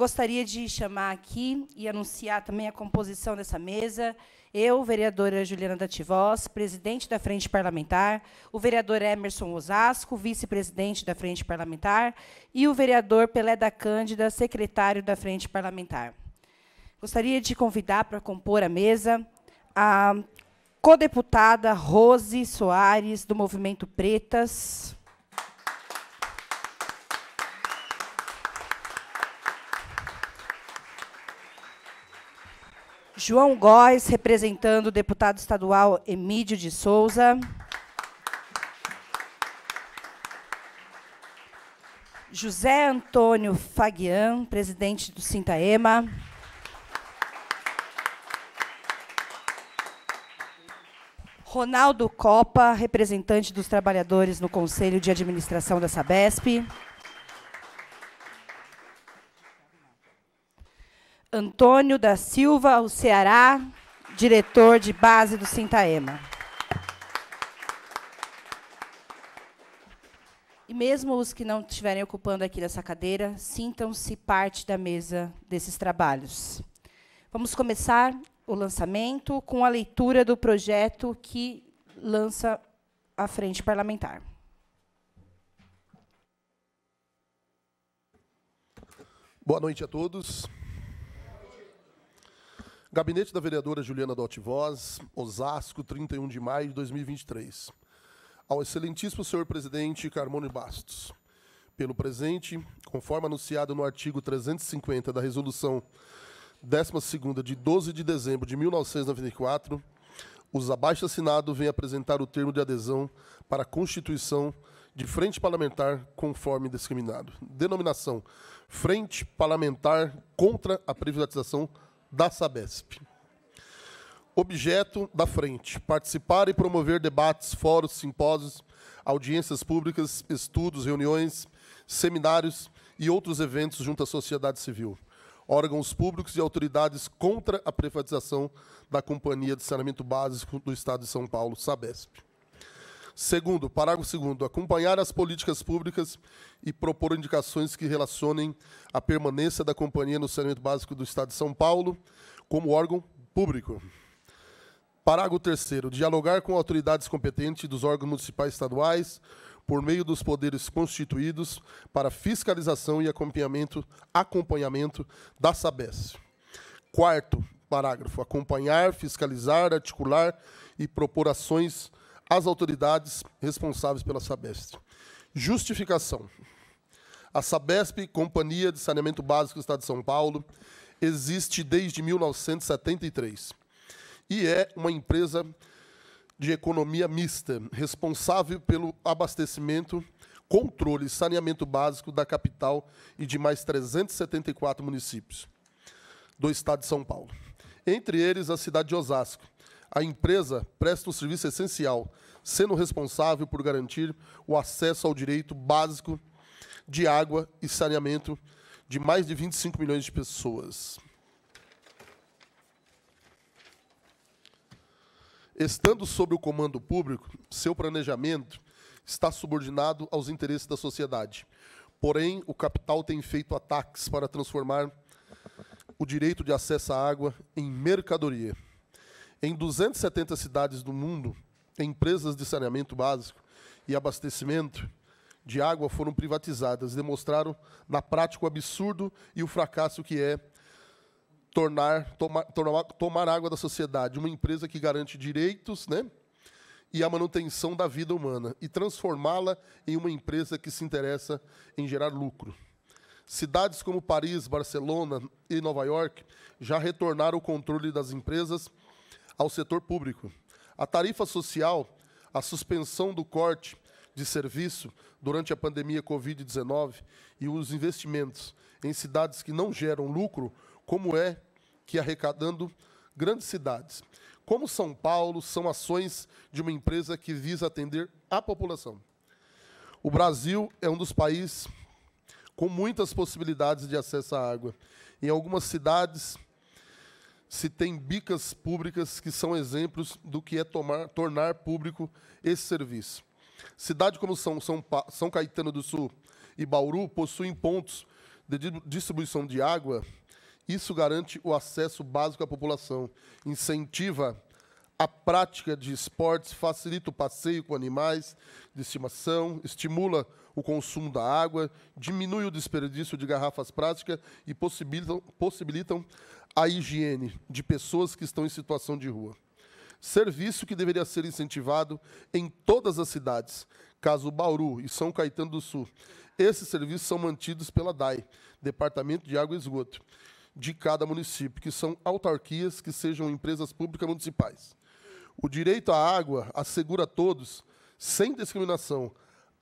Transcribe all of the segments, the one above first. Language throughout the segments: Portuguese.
gostaria de chamar aqui e anunciar também a composição dessa mesa. Eu, vereadora Juliana Dativós, presidente da Frente Parlamentar, o vereador Emerson Osasco, vice-presidente da Frente Parlamentar, e o vereador Pelé da Cândida, secretário da Frente Parlamentar. Gostaria de convidar para compor a mesa a codeputada Rose Soares, do Movimento Pretas, João Góes, representando o deputado estadual Emídio de Souza. José Antônio Faguian, presidente do Sintaema. Ronaldo Copa, representante dos trabalhadores no Conselho de Administração da Sabesp. Antônio da Silva, o Ceará, diretor de base do Sintaema. E mesmo os que não estiverem ocupando aqui nessa cadeira, sintam-se parte da mesa desses trabalhos. Vamos começar o lançamento com a leitura do projeto que lança a Frente Parlamentar. Boa noite a todos. Gabinete da vereadora Juliana Dottivoz, Osasco, 31 de maio de 2023. Ao excelentíssimo senhor presidente Carmone Bastos, pelo presente, conforme anunciado no artigo 350 da resolução 12ª de 12 de dezembro de 1994, os abaixo assinado vêm apresentar o termo de adesão para a constituição de Frente Parlamentar conforme discriminado. Denominação: Frente Parlamentar contra a privatização da Sabesp. Objeto da frente: participar e promover debates, fóruns, simpósios, audiências públicas, estudos, reuniões, seminários e outros eventos junto à sociedade civil, órgãos públicos e autoridades contra a privatização da Companhia de Saneamento Básico do Estado de São Paulo, Sabesp. Segundo, parágrafo segundo, acompanhar as políticas públicas e propor indicações que relacionem a permanência da companhia no saneamento básico do Estado de São Paulo como órgão público. Parágrafo terceiro, dialogar com autoridades competentes dos órgãos municipais estaduais por meio dos poderes constituídos para fiscalização e acompanhamento, acompanhamento da sabes Quarto parágrafo, acompanhar, fiscalizar, articular e propor ações às autoridades responsáveis pela Sabesp. Justificação. A Sabesp, Companhia de Saneamento Básico do Estado de São Paulo, existe desde 1973 e é uma empresa de economia mista, responsável pelo abastecimento, controle e saneamento básico da capital e de mais 374 municípios do estado de São Paulo. Entre eles, a cidade de Osasco, a empresa presta um serviço essencial, sendo responsável por garantir o acesso ao direito básico de água e saneamento de mais de 25 milhões de pessoas. Estando sob o comando público, seu planejamento está subordinado aos interesses da sociedade. Porém, o capital tem feito ataques para transformar o direito de acesso à água em mercadoria. Em 270 cidades do mundo, empresas de saneamento básico e abastecimento de água foram privatizadas, demonstraram na prática o absurdo e o fracasso que é tornar tomar, tomar, tomar água da sociedade, uma empresa que garante direitos, né? e a manutenção da vida humana e transformá-la em uma empresa que se interessa em gerar lucro. Cidades como Paris, Barcelona e Nova York já retornaram o controle das empresas ao setor público. A tarifa social, a suspensão do corte de serviço durante a pandemia Covid-19 e os investimentos em cidades que não geram lucro, como é que arrecadando grandes cidades, como São Paulo, são ações de uma empresa que visa atender a população. O Brasil é um dos países com muitas possibilidades de acesso à água. Em algumas cidades, se tem bicas públicas que são exemplos do que é tomar, tornar público esse serviço. Cidade como são, são, são Caetano do Sul e Bauru possuem pontos de distribuição de água. Isso garante o acesso básico à população, incentiva a prática de esportes, facilita o passeio com animais de estimação, estimula o consumo da água, diminuem o desperdício de garrafas plásticas e possibilitam, possibilitam a higiene de pessoas que estão em situação de rua. Serviço que deveria ser incentivado em todas as cidades, caso Bauru e São Caetano do Sul. Esses serviços são mantidos pela DAI, Departamento de Água e Esgoto, de cada município, que são autarquias que sejam empresas públicas municipais. O direito à água assegura a todos, sem discriminação,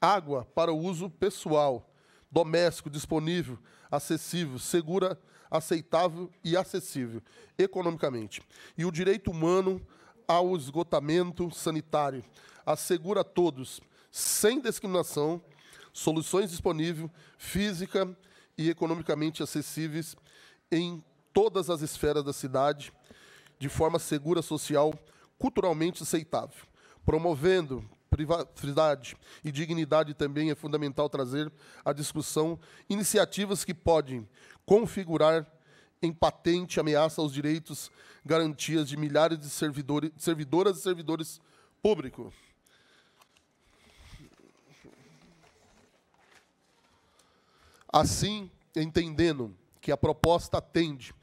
água para o uso pessoal, doméstico, disponível, acessível, segura, aceitável e acessível economicamente. E o direito humano ao esgotamento sanitário assegura a todos, sem discriminação, soluções disponíveis, física e economicamente acessíveis em todas as esferas da cidade, de forma segura, social, culturalmente aceitável, promovendo privacidade e dignidade também é fundamental trazer à discussão iniciativas que podem configurar em patente ameaça aos direitos, garantias de milhares de servidores, servidoras e servidores públicos. Assim, entendendo que a proposta atende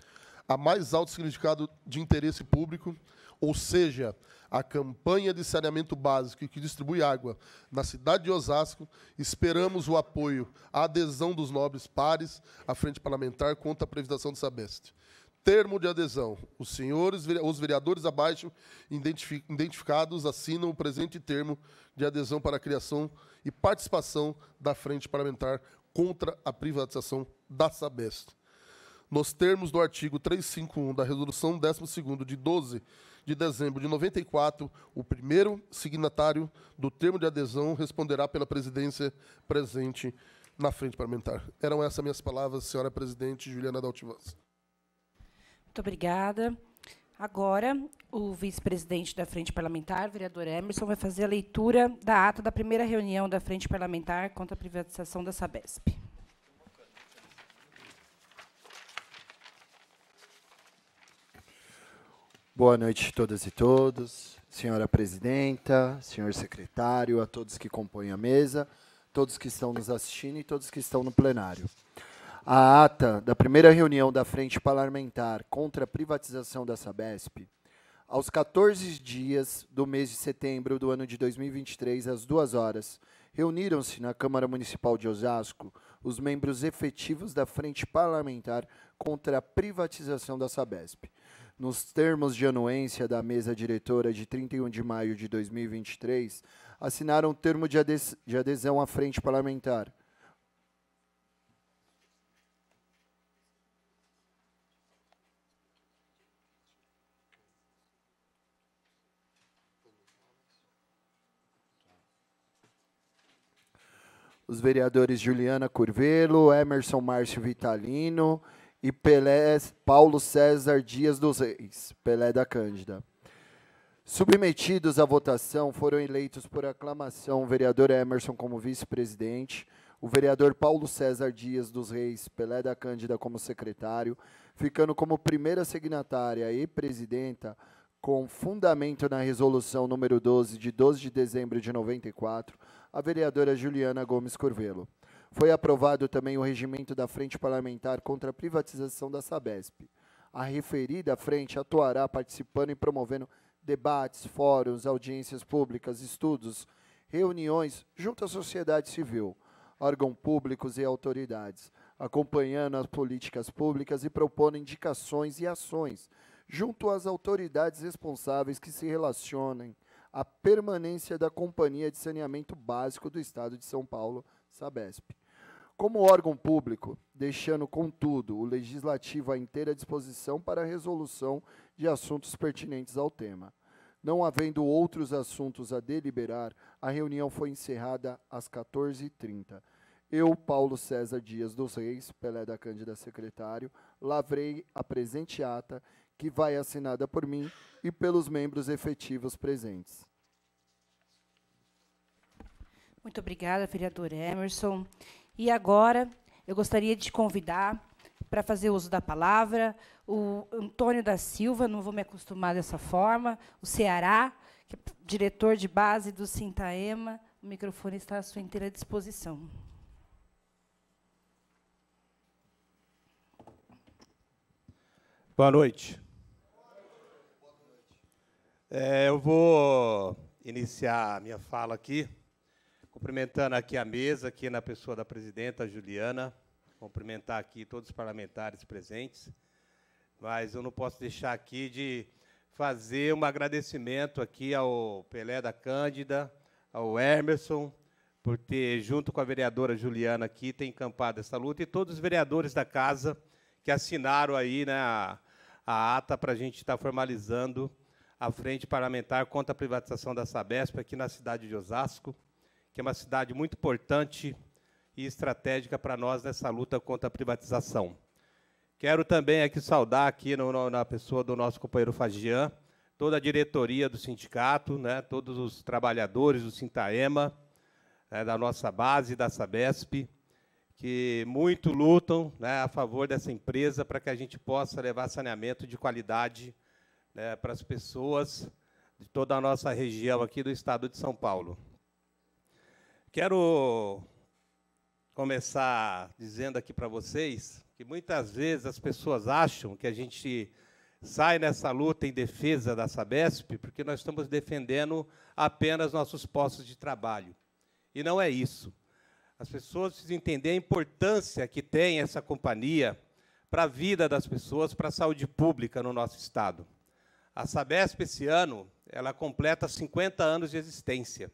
a mais alto significado de interesse público, ou seja, a campanha de saneamento básico que distribui água na cidade de Osasco, esperamos o apoio, a adesão dos nobres pares à frente parlamentar contra a privatização do sabeste Termo de adesão. Os senhores, os vereadores abaixo identificados assinam o presente termo de adesão para a criação e participação da frente parlamentar contra a privatização da sabeste Nos termos do artigo 351 da resolução 12 de 12 de dezembro de 94, o primeiro signatário do termo de adesão responderá pela presidência presente na frente parlamentar. Eram essas minhas palavras, senhora presidente Juliana Daltivans. Muito obrigada. Agora, o vice-presidente da Frente Parlamentar, vereador Emerson, vai fazer a leitura da ata da primeira reunião da Frente Parlamentar contra a privatização da Sabesp. Boa noite a todas e todos, senhora presidenta, senhor secretário, a todos que compõem a mesa, todos que estão nos assistindo e todos que estão no plenário. A ata da primeira reunião da Frente Parlamentar contra a Privatização da Sabesp, aos 14 dias do mês de setembro do ano de 2023, às 2 horas, reuniram-se na Câmara Municipal de Osasco os membros efetivos da Frente Parlamentar contra a Privatização da Sabesp, nos termos de anuência da mesa diretora de 31 de maio de 2023, assinaram o termo de, de adesão à frente parlamentar. os vereadores Juliana Curvelo, Emerson Márcio Vitalino, e Pelé Paulo César Dias dos Reis, Pelé da Cândida. Submetidos à votação, foram eleitos por aclamação o vereador Emerson como vice-presidente, o vereador Paulo César Dias dos Reis, Pelé da Cândida, como secretário, ficando como primeira signatária e presidenta, com fundamento na resolução número 12, de 12 de dezembro de 94, a vereadora Juliana Gomes Corvelo. Foi aprovado também o regimento da Frente Parlamentar contra a Privatização da Sabesp. A referida frente atuará participando e promovendo debates, fóruns, audiências públicas, estudos, reuniões junto à sociedade civil, órgãos públicos e autoridades, acompanhando as políticas públicas e propondo indicações e ações junto às autoridades responsáveis que se relacionem à permanência da Companhia de Saneamento Básico do Estado de São Paulo, Sabesp. Como órgão público, deixando, contudo, o legislativo à inteira disposição para a resolução de assuntos pertinentes ao tema. Não havendo outros assuntos a deliberar, a reunião foi encerrada às 14h30. Eu, Paulo César Dias dos Reis, Pelé da Cândida secretário, lavrei a presente ata, que vai assinada por mim e pelos membros efetivos presentes. Muito obrigada, vereador Emerson. E agora eu gostaria de convidar para fazer uso da palavra o Antônio da Silva, não vou me acostumar dessa forma, o Ceará, que é diretor de base do Sintaema. O microfone está à sua inteira disposição. Boa noite. É, eu vou iniciar a minha fala aqui Cumprimentando aqui a mesa, aqui na pessoa da presidenta Juliana, cumprimentar aqui todos os parlamentares presentes. Mas eu não posso deixar aqui de fazer um agradecimento aqui ao Pelé da Cândida, ao Emerson, por ter, junto com a vereadora Juliana aqui, tem encampado essa luta, e todos os vereadores da casa que assinaram aí né, a, a ata para a gente estar tá formalizando a Frente Parlamentar contra a privatização da Sabesp aqui na cidade de Osasco que é uma cidade muito importante e estratégica para nós nessa luta contra a privatização. Quero também aqui saudar aqui no, no, na pessoa do nosso companheiro Fagian, toda a diretoria do sindicato, né, todos os trabalhadores do Sintaema, né, da nossa base, da Sabesp, que muito lutam né, a favor dessa empresa para que a gente possa levar saneamento de qualidade né, para as pessoas de toda a nossa região aqui do estado de São Paulo. Quero começar dizendo aqui para vocês que muitas vezes as pessoas acham que a gente sai nessa luta em defesa da Sabesp porque nós estamos defendendo apenas nossos postos de trabalho. E não é isso. As pessoas precisam entender a importância que tem essa companhia para a vida das pessoas, para a saúde pública no nosso estado. A Sabesp esse ano, ela completa 50 anos de existência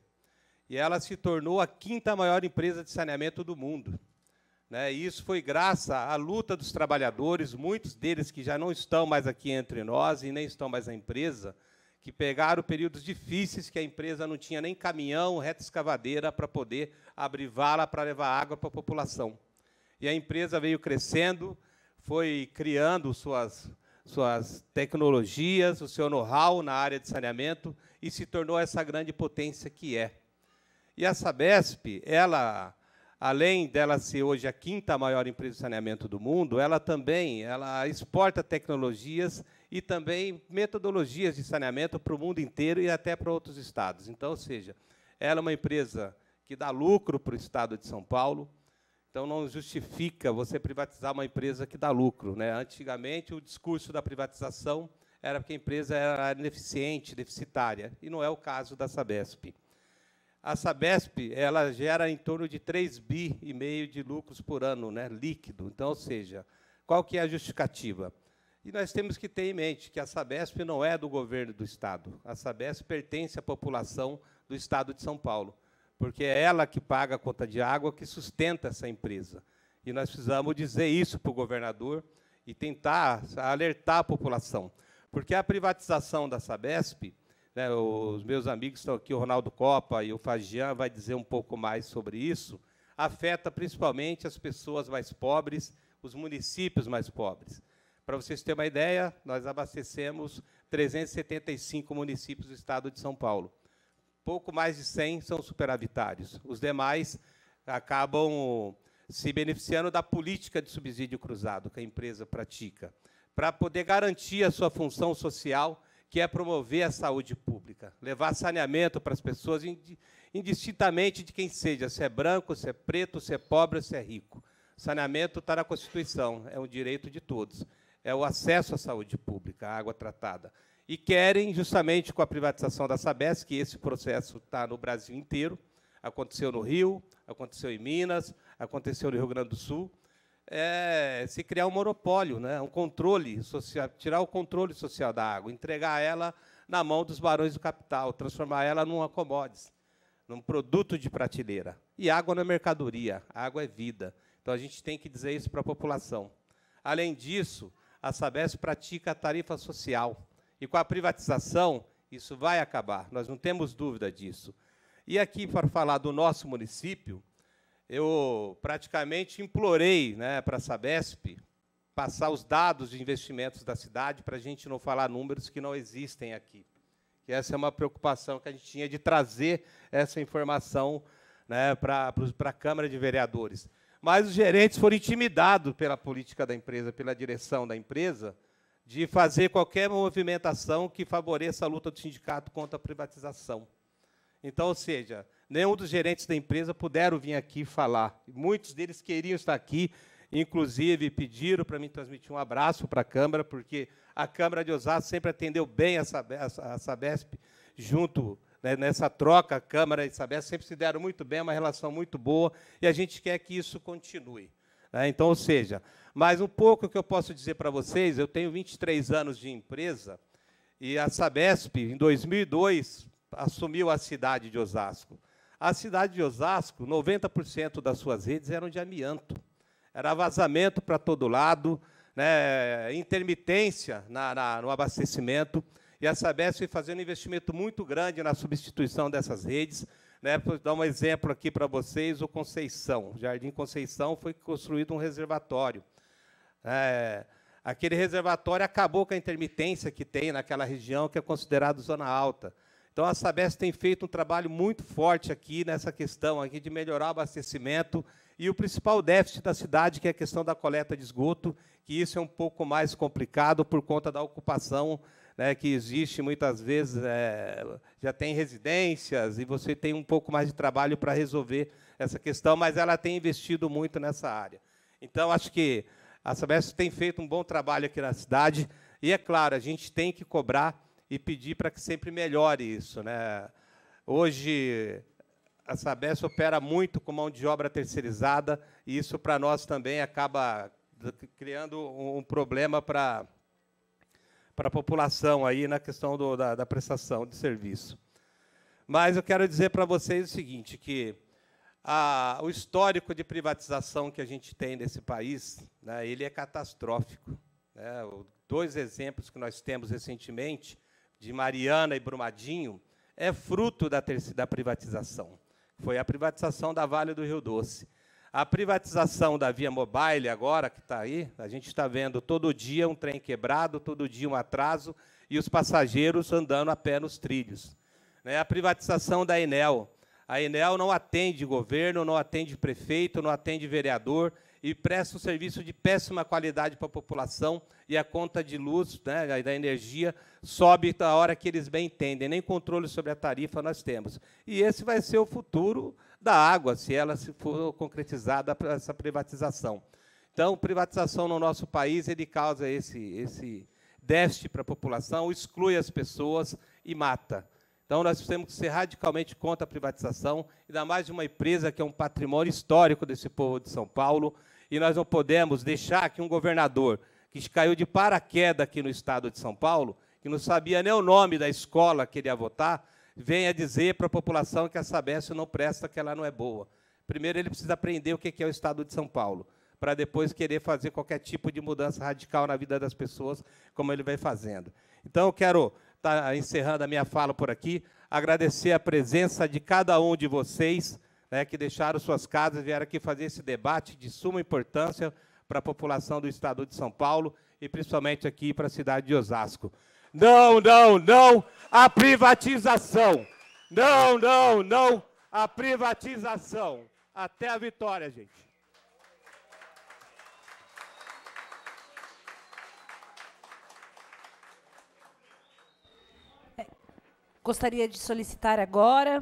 e ela se tornou a quinta maior empresa de saneamento do mundo. Né? E isso foi graças à luta dos trabalhadores, muitos deles que já não estão mais aqui entre nós e nem estão mais na empresa, que pegaram períodos difíceis que a empresa não tinha nem caminhão, reta escavadeira para poder abrir vala para levar água para a população. E a empresa veio crescendo, foi criando suas, suas tecnologias, o seu know-how na área de saneamento e se tornou essa grande potência que é. E a Sabesp, ela, além dela ser hoje a quinta maior empresa de saneamento do mundo, ela também ela exporta tecnologias e também metodologias de saneamento para o mundo inteiro e até para outros estados. Então, ou seja, ela é uma empresa que dá lucro para o estado de São Paulo. Então não justifica você privatizar uma empresa que dá lucro, né? Antigamente o discurso da privatização era que a empresa era ineficiente, deficitária, e não é o caso da Sabesp. A Sabesp, ela gera em torno de 3 bi e meio de lucros por ano, né, líquido. Então, ou seja, qual que é a justificativa? E nós temos que ter em mente que a Sabesp não é do governo do Estado. A Sabesp pertence à população do Estado de São Paulo, porque é ela que paga a conta de água, que sustenta essa empresa. E nós precisamos dizer isso para o governador e tentar alertar a população. Porque a privatização da Sabesp né, os meus amigos estão aqui, o Ronaldo Copa e o Fagian vai dizer um pouco mais sobre isso, afeta principalmente as pessoas mais pobres, os municípios mais pobres. Para vocês terem uma ideia, nós abastecemos 375 municípios do estado de São Paulo. Pouco mais de 100 são superavitários. Os demais acabam se beneficiando da política de subsídio cruzado que a empresa pratica, para poder garantir a sua função social que é promover a saúde pública, levar saneamento para as pessoas, indistintamente de quem seja, se é branco, se é preto, se é pobre, se é rico. Saneamento está na Constituição, é um direito de todos. É o acesso à saúde pública, à água tratada. E querem, justamente com a privatização da Sabesp, que esse processo está no Brasil inteiro, aconteceu no Rio, aconteceu em Minas, aconteceu no Rio Grande do Sul, é se criar um monopólio, né? um controle social, tirar o controle social da água, entregar ela na mão dos barões do capital, transformar ela num commodities, num produto de prateleira. E água não é mercadoria, água é vida. Então a gente tem que dizer isso para a população. Além disso, a Sabesp pratica a tarifa social. E com a privatização, isso vai acabar, nós não temos dúvida disso. E aqui, para falar do nosso município, eu praticamente implorei né, para a Sabesp passar os dados de investimentos da cidade para a gente não falar números que não existem aqui. Que essa é uma preocupação que a gente tinha de trazer essa informação né, para a Câmara de Vereadores. Mas os gerentes foram intimidados pela política da empresa, pela direção da empresa, de fazer qualquer movimentação que favoreça a luta do sindicato contra a privatização. Então, ou seja, nenhum dos gerentes da empresa puderam vir aqui falar. Muitos deles queriam estar aqui, inclusive pediram para mim transmitir um abraço para a Câmara, porque a Câmara de Osasco sempre atendeu bem a Sabesp, a Sabesp junto né, nessa troca, a Câmara e a Sabesp sempre se deram muito bem, é uma relação muito boa, e a gente quer que isso continue. Né? Então, ou seja, mas um pouco que eu posso dizer para vocês, eu tenho 23 anos de empresa, e a Sabesp, em 2002, assumiu a cidade de Osasco. A cidade de Osasco, 90% das suas redes eram de amianto. Era vazamento para todo lado, né, intermitência na, na, no abastecimento. E a Sabesp foi fazendo um investimento muito grande na substituição dessas redes. Né, vou dar um exemplo aqui para vocês: o Conceição. O Jardim Conceição foi construído um reservatório. É, aquele reservatório acabou com a intermitência que tem naquela região, que é considerada zona alta. Então a Sabesp tem feito um trabalho muito forte aqui nessa questão aqui de melhorar o abastecimento e o principal déficit da cidade, que é a questão da coleta de esgoto, que isso é um pouco mais complicado por conta da ocupação né, que existe muitas vezes, é, já tem residências e você tem um pouco mais de trabalho para resolver essa questão, mas ela tem investido muito nessa área. Então acho que a Sabesp tem feito um bom trabalho aqui na cidade e é claro, a gente tem que cobrar e pedir para que sempre melhore isso. Né? Hoje, a Sabesp opera muito com mão de obra terceirizada, e isso, para nós, também acaba criando um problema para para a população aí na questão do, da, da, prestação de serviço. Mas eu quero dizer para vocês o seguinte, que a, o histórico de privatização que a gente tem nesse país, né, ele é catastrófico. Né? Dois exemplos que nós temos recentemente de Mariana e Brumadinho é fruto da, da privatização. Foi a privatização da Vale do Rio Doce. A privatização da Via Mobile, agora que está aí, a gente está vendo todo dia um trem quebrado, todo dia um atraso e os passageiros andando a pé nos trilhos. Né? A privatização da Enel. A Enel não atende governo, não atende prefeito, não atende vereador e presta um serviço de péssima qualidade para a população e a conta de luz, né, da energia, sobe da hora que eles bem entendem, nem controle sobre a tarifa nós temos. E esse vai ser o futuro da água, se ela se for concretizada essa privatização. Então, privatização no nosso país ele causa esse, esse déficit para a população, exclui as pessoas e mata. Então, nós temos que ser radicalmente contra a privatização, ainda mais de uma empresa que é um patrimônio histórico desse povo de São Paulo, e nós não podemos deixar que um governador que caiu de paraquedas aqui no estado de São Paulo, que não sabia nem o nome da escola que ele ia votar, venha dizer para a população que a Sabesp não presta, que ela não é boa. Primeiro, ele precisa aprender o que é o estado de São Paulo, para depois querer fazer qualquer tipo de mudança radical na vida das pessoas, como ele vem fazendo. Então, eu quero estar tá encerrando a minha fala por aqui, agradecer a presença de cada um de vocês. Né, que deixaram suas casas e vieram aqui fazer esse debate de suma importância para a população do estado de São Paulo e principalmente aqui para a cidade de Osasco. Não, não, não a privatização. Não, não, não a privatização. Até a vitória, gente. É, gostaria de solicitar agora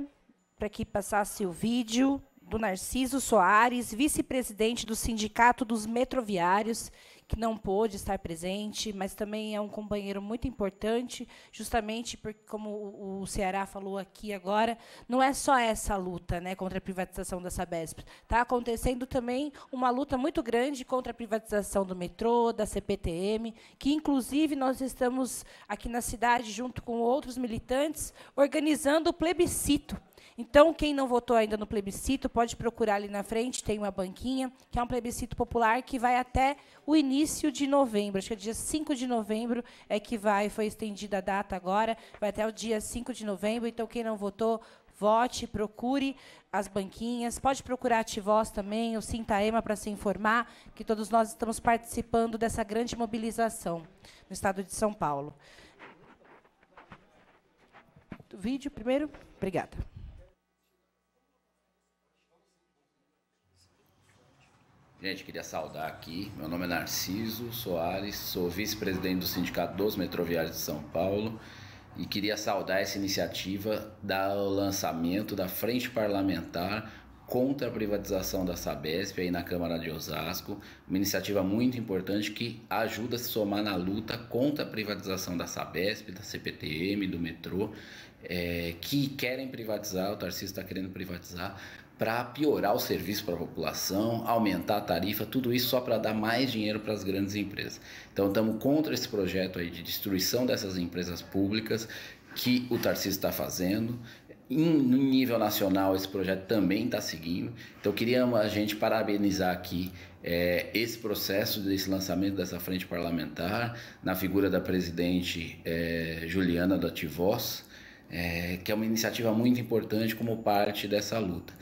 para que passasse o vídeo do Narciso Soares, vice-presidente do Sindicato dos Metroviários, que não pôde estar presente, mas também é um companheiro muito importante, justamente porque, como o Ceará falou aqui agora, não é só essa luta né, contra a privatização da Sabesp. Está acontecendo também uma luta muito grande contra a privatização do metrô, da CPTM, que, inclusive, nós estamos aqui na cidade, junto com outros militantes, organizando o plebiscito então, quem não votou ainda no plebiscito, pode procurar ali na frente, tem uma banquinha, que é um plebiscito popular que vai até o início de novembro. Acho que é dia 5 de novembro é que vai, foi estendida a data agora, vai até o dia 5 de novembro. Então, quem não votou, vote, procure as banquinhas, pode procurar a Tivós também, o Ema, para se informar que todos nós estamos participando dessa grande mobilização no estado de São Paulo. O vídeo primeiro? Obrigada. Gente, queria saudar aqui. Meu nome é Narciso Soares, sou vice-presidente do Sindicato dos Metroviários de São Paulo e queria saudar essa iniciativa do lançamento da Frente Parlamentar contra a privatização da Sabesp aí na Câmara de Osasco, uma iniciativa muito importante que ajuda a se somar na luta contra a privatização da Sabesp, da CPTM, do metrô, é, que querem privatizar, o Tarcísio está querendo privatizar, para piorar o serviço para a população, aumentar a tarifa, tudo isso só para dar mais dinheiro para as grandes empresas. Então estamos contra esse projeto aí de destruição dessas empresas públicas que o Tarcísio está fazendo. Em, no nível nacional, esse projeto também está seguindo. Então, queria a gente parabenizar aqui é, esse processo desse lançamento dessa frente parlamentar, na figura da presidente é, Juliana da Tivós, é, que é uma iniciativa muito importante como parte dessa luta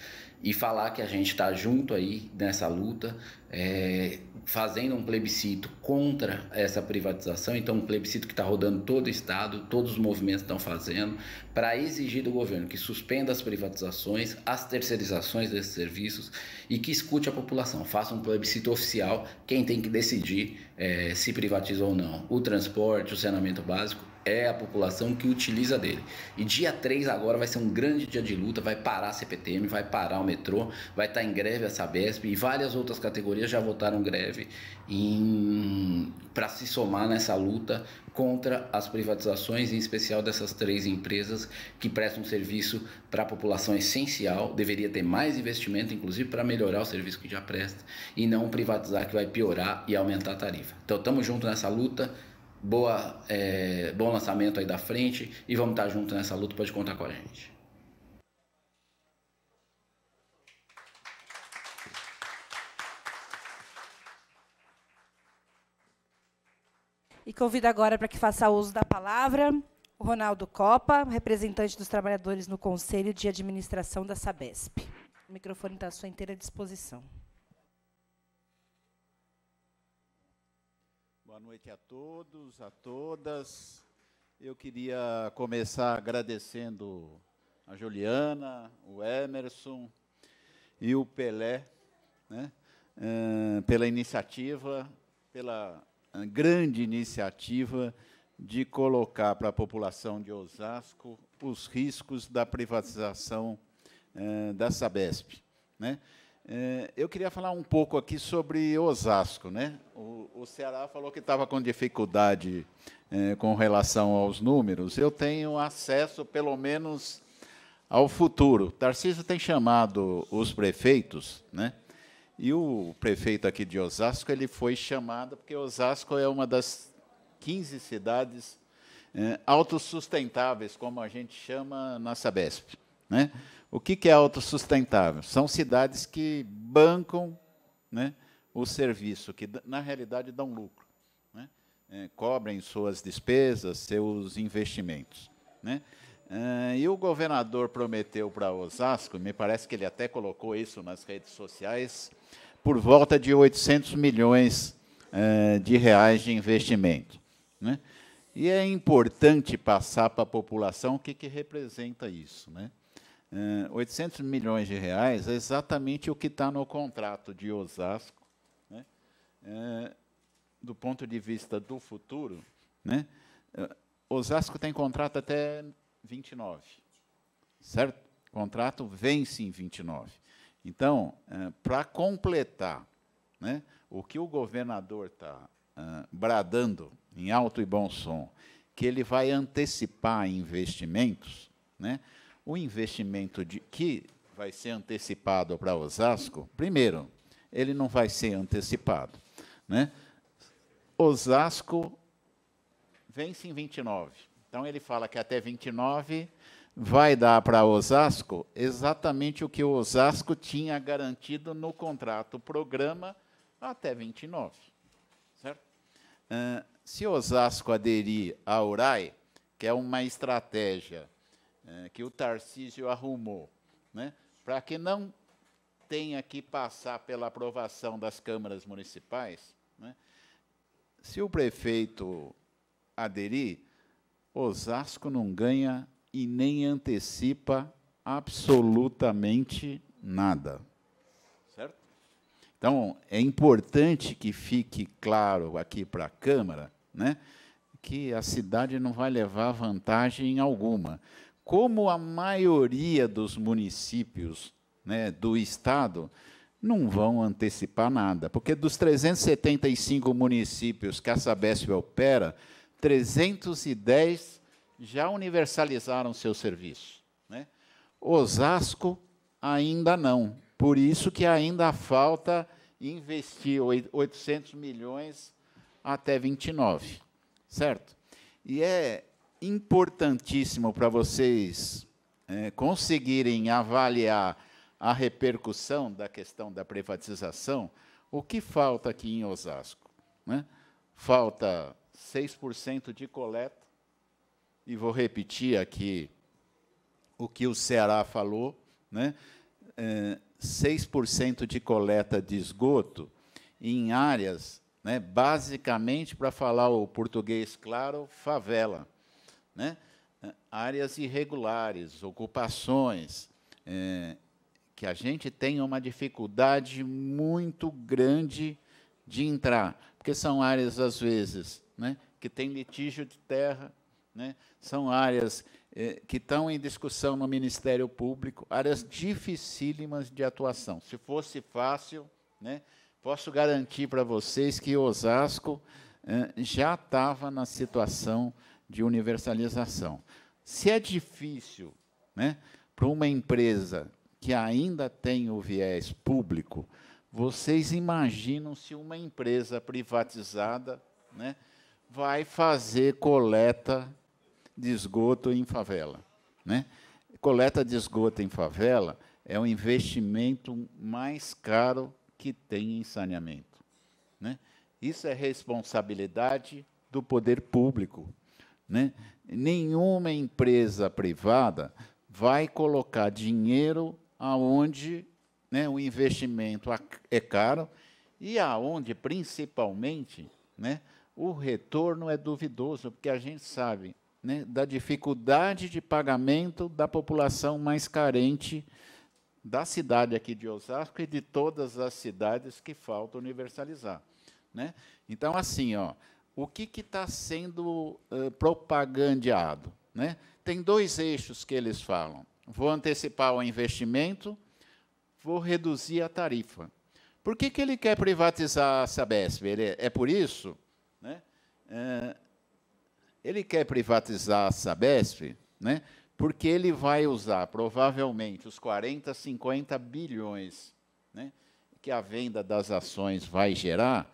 e falar que a gente está junto aí nessa luta, é, fazendo um plebiscito contra essa privatização. Então, um plebiscito que está rodando todo o Estado, todos os movimentos estão fazendo, para exigir do governo que suspenda as privatizações, as terceirizações desses serviços e que escute a população, faça um plebiscito oficial. Quem tem que decidir é, se privatiza ou não o transporte, o saneamento básico é a população que utiliza dele. E dia 3 agora vai ser um grande dia de luta, vai parar a CPTM, vai parar o metrô, vai estar tá em greve a Sabesp e várias outras categorias já votaram greve para se somar nessa luta contra as privatizações, em especial dessas três empresas que prestam serviço para a população essencial, deveria ter mais investimento, inclusive para melhorar o serviço que já presta, e não privatizar que vai piorar e aumentar a tarifa. Então estamos juntos nessa luta boa, é, bom lançamento aí da frente e vamos estar tá juntos nessa luta, pode contar com a gente. E convido agora para que faça uso da palavra o Ronaldo Copa, representante dos trabalhadores no Conselho de Administração da Sabesp. O microfone está à sua inteira disposição. Boa noite a todos, a todas. Eu queria começar agradecendo a Juliana, o Emerson e o Pelé, né, eh, pela iniciativa, pela eh, grande iniciativa de colocar para a população de Osasco os riscos da privatização eh, da Sabesp. Né? É, eu queria falar um pouco aqui sobre Osasco. Né? O, o Ceará falou que estava com dificuldade é, com relação aos números. Eu tenho acesso, pelo menos, ao futuro. Tarcísio tem chamado os prefeitos, né? e o prefeito aqui de Osasco ele foi chamado porque Osasco é uma das 15 cidades eh, autossustentáveis, como a gente chama na Sabesp. Né? O que, é autossustentável? São cidades que bancam né, o serviço, que na realidade dão lucro, né? É, cobrem suas despesas, seus investimentos. Né? É, e o governador prometeu para Osasco, me parece que ele até colocou isso nas redes sociais, por volta de 800 milhões é, de reais de investimento. Né? E é importante passar para a população o que, que representa isso. Né? 800 eh, milhões de reais é exatamente o que está no contrato de Osasco, né? é, do ponto de vista do futuro. Né? Eh, Osasco tem contrato até 29, certo? O contrato vence em 29. Então, é, para completar né, o que o governador está é, bradando em alto e bom som, que ele vai antecipar investimentos, né? O investimento de, que vai ser antecipado para Osasco, primeiro, ele não vai ser antecipado. Né? Osasco vence em 29. Então ele fala que até 29 vai dar para Osasco exatamente o que o Osasco tinha garantido no contrato programa até 29. Certo? Uh, se Osasco aderir à URAI, que é uma estratégia é, que o Tarcísio arrumou, né, para que não tenha que passar pela aprovação das câmaras municipais, né, se o prefeito aderir, Osasco não ganha e nem antecipa absolutamente nada. Certo? Então, é importante que fique claro aqui para a Câmara né, que a cidade não vai levar vantagem alguma como a maioria dos municípios né, do estado, não vão antecipar nada, porque dos 375 municípios que a Sabesp opera, 310 já universalizaram seu serviço. Né? Osasco ainda não, por isso que ainda falta investir 800 milhões até 29, certo? E é importantíssimo para vocês é, conseguirem avaliar a repercussão da questão da privatização, o que falta aqui em Osasco? Né? Falta 6% de coleta, e vou repetir aqui o que o Ceará falou, né? é, 6% de coleta de esgoto em áreas, né, basicamente, para falar o português claro, favela né? áreas irregulares, ocupações, é, que a gente tem uma dificuldade muito grande de entrar, porque são áreas, às vezes, né, que tem litígio de terra, né, são áreas é, que estão em discussão no Ministério Público, áreas dificílimas de atuação. Se fosse fácil, né, posso garantir para vocês que Osasco é, já estava na situação de universalização. Se é difícil né, para uma empresa que ainda tem o viés público, vocês imaginam se uma empresa privatizada né, vai fazer coleta de esgoto em favela? Né? Coleta de esgoto em favela é o investimento mais caro que tem em saneamento. Né? Isso é responsabilidade do poder público. Né? Nenhuma empresa privada vai colocar dinheiro aonde né, o investimento é caro e aonde, principalmente, né, o retorno é duvidoso, porque a gente sabe né, da dificuldade de pagamento da população mais carente da cidade aqui de Osasco e de todas as cidades que falta universalizar. Né? Então, assim, ó, o que está sendo uh, propagandeado? Né? Tem dois eixos que eles falam. Vou antecipar o investimento, vou reduzir a tarifa. Por que, que ele quer privatizar a Sabesp? Ele, é por isso? Né? É, ele quer privatizar a Sabesp né? porque ele vai usar, provavelmente, os 40, 50 bilhões né? que a venda das ações vai gerar,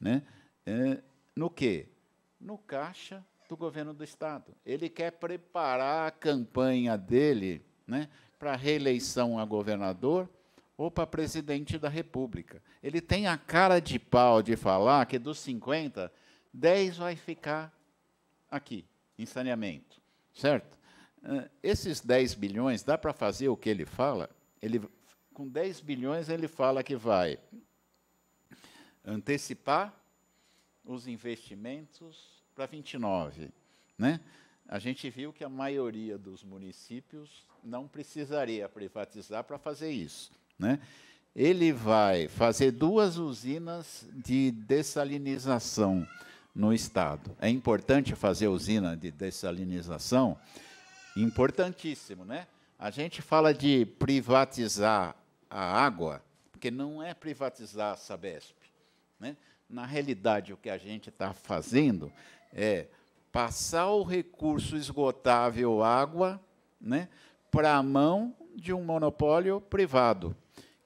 né? É, no quê? No caixa do governo do Estado. Ele quer preparar a campanha dele né, para reeleição a governador ou para presidente da República. Ele tem a cara de pau de falar que dos 50, 10 vai ficar aqui, em saneamento, certo? Eh, esses 10 bilhões, dá para fazer o que ele fala? Ele, com 10 bilhões, ele fala que vai antecipar os investimentos para 29, né? A gente viu que a maioria dos municípios não precisaria privatizar para fazer isso, né? Ele vai fazer duas usinas de dessalinização no estado. É importante fazer usina de dessalinização, importantíssimo, né? A gente fala de privatizar a água, porque não é privatizar a Sabesp, né? Na realidade, o que a gente está fazendo é passar o recurso esgotável água né, para a mão de um monopólio privado,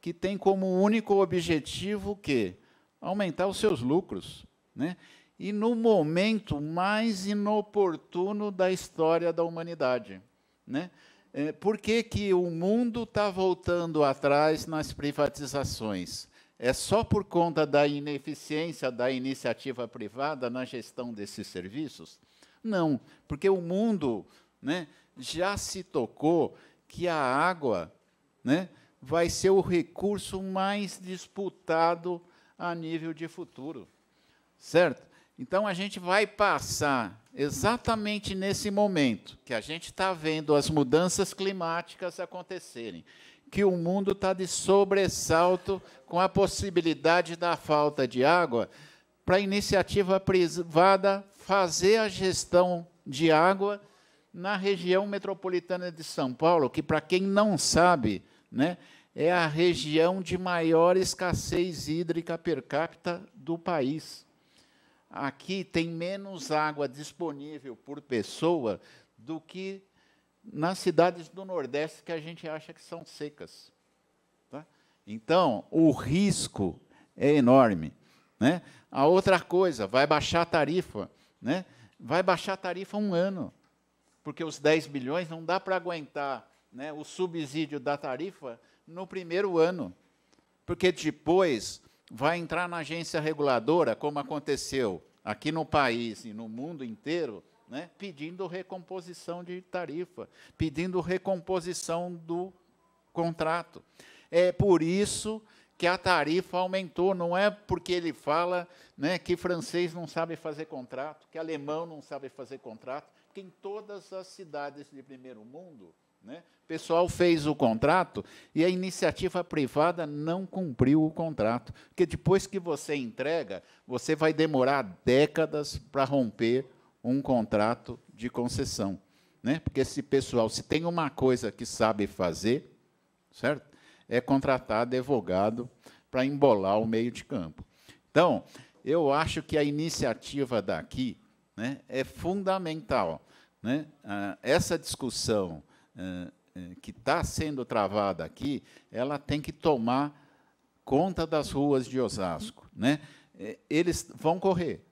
que tem como único objetivo o quê? Aumentar os seus lucros. Né? E no momento mais inoportuno da história da humanidade. Né? É, por que, que o mundo está voltando atrás nas privatizações? é só por conta da ineficiência da iniciativa privada na gestão desses serviços? Não, porque o mundo né, já se tocou que a água né, vai ser o recurso mais disputado a nível de futuro. Certo? Então a gente vai passar exatamente nesse momento que a gente está vendo as mudanças climáticas acontecerem que o mundo está de sobressalto com a possibilidade da falta de água, para a iniciativa privada fazer a gestão de água na região metropolitana de São Paulo, que, para quem não sabe, né, é a região de maior escassez hídrica per capita do país. Aqui tem menos água disponível por pessoa do que nas cidades do Nordeste que a gente acha que são secas. Tá? Então, o risco é enorme. Né? A outra coisa, vai baixar a tarifa. Né? Vai baixar a tarifa um ano, porque os 10 bilhões não dá para aguentar né, o subsídio da tarifa no primeiro ano, porque depois vai entrar na agência reguladora, como aconteceu aqui no país e no mundo inteiro, né, pedindo recomposição de tarifa, pedindo recomposição do contrato. É por isso que a tarifa aumentou, não é porque ele fala né, que francês não sabe fazer contrato, que alemão não sabe fazer contrato, porque em todas as cidades de primeiro mundo, né, o pessoal fez o contrato e a iniciativa privada não cumpriu o contrato, porque depois que você entrega, você vai demorar décadas para romper um contrato de concessão. Né? Porque esse pessoal, se tem uma coisa que sabe fazer, certo? É contratar advogado para embolar o meio de campo. Então, eu acho que a iniciativa daqui né, é fundamental. Né? Ah, essa discussão eh, eh, que está sendo travada aqui, ela tem que tomar conta das ruas de Osasco. Né? Eh, eles vão correr,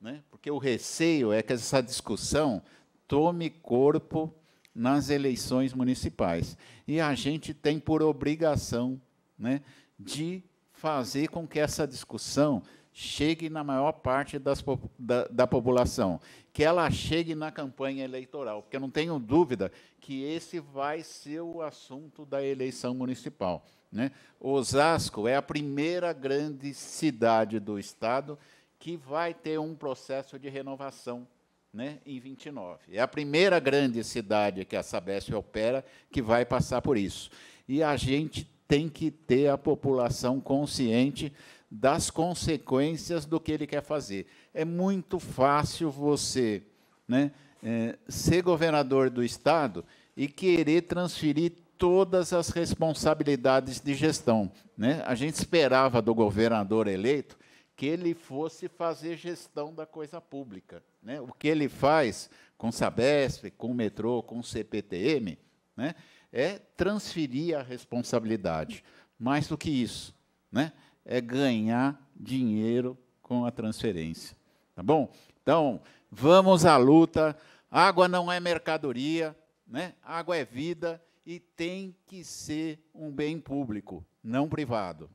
né? porque o receio é que essa discussão tome corpo nas eleições municipais. E a gente tem por obrigação né, de fazer com que essa discussão chegue na maior parte das, da, da, população, que ela chegue na campanha eleitoral, porque eu não tenho dúvida que esse vai ser o assunto da eleição municipal. Né? Osasco é a primeira grande cidade do Estado que vai ter um processo de renovação né, em 29. É a primeira grande cidade que a Sabesp opera que vai passar por isso. E a gente tem que ter a população consciente das consequências do que ele quer fazer. É muito fácil você né, é, ser governador do Estado e querer transferir todas as responsabilidades de gestão. Né? A gente esperava do governador eleito que ele fosse fazer gestão da coisa pública. Né? O que ele faz com o Sabesp, com o metrô, com o CPTM, né? é transferir a responsabilidade. Mais do que isso, né? é ganhar dinheiro com a transferência. Tá bom? Então, vamos à luta. Água não é mercadoria, né? água é vida e tem que ser um bem público, não privado.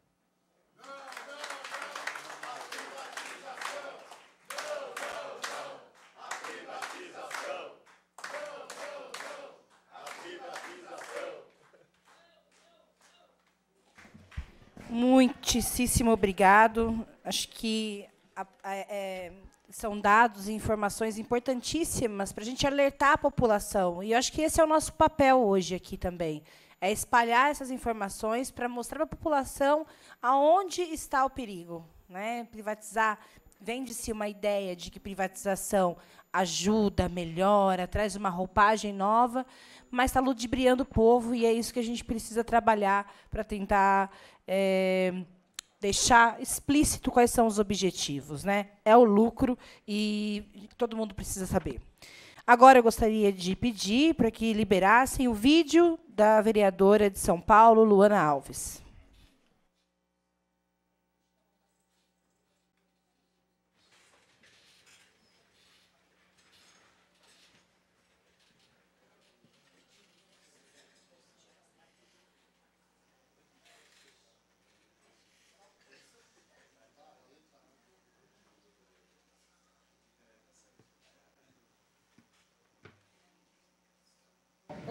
Muitíssimo obrigado. Acho que a, a, é, são dados e informações importantíssimas para a gente alertar a população. E eu acho que esse é o nosso papel hoje aqui também. É espalhar essas informações para mostrar para a população aonde está o perigo, né? Privatizar, vende-se uma ideia de que privatização ajuda, melhora, traz uma roupagem nova, mas está ludibriando o povo e é isso que a gente precisa trabalhar para tentar é, deixar explícito quais são os objetivos. Né? É o lucro e todo mundo precisa saber. Agora eu gostaria de pedir para que liberassem o vídeo da vereadora de São Paulo, Luana Alves.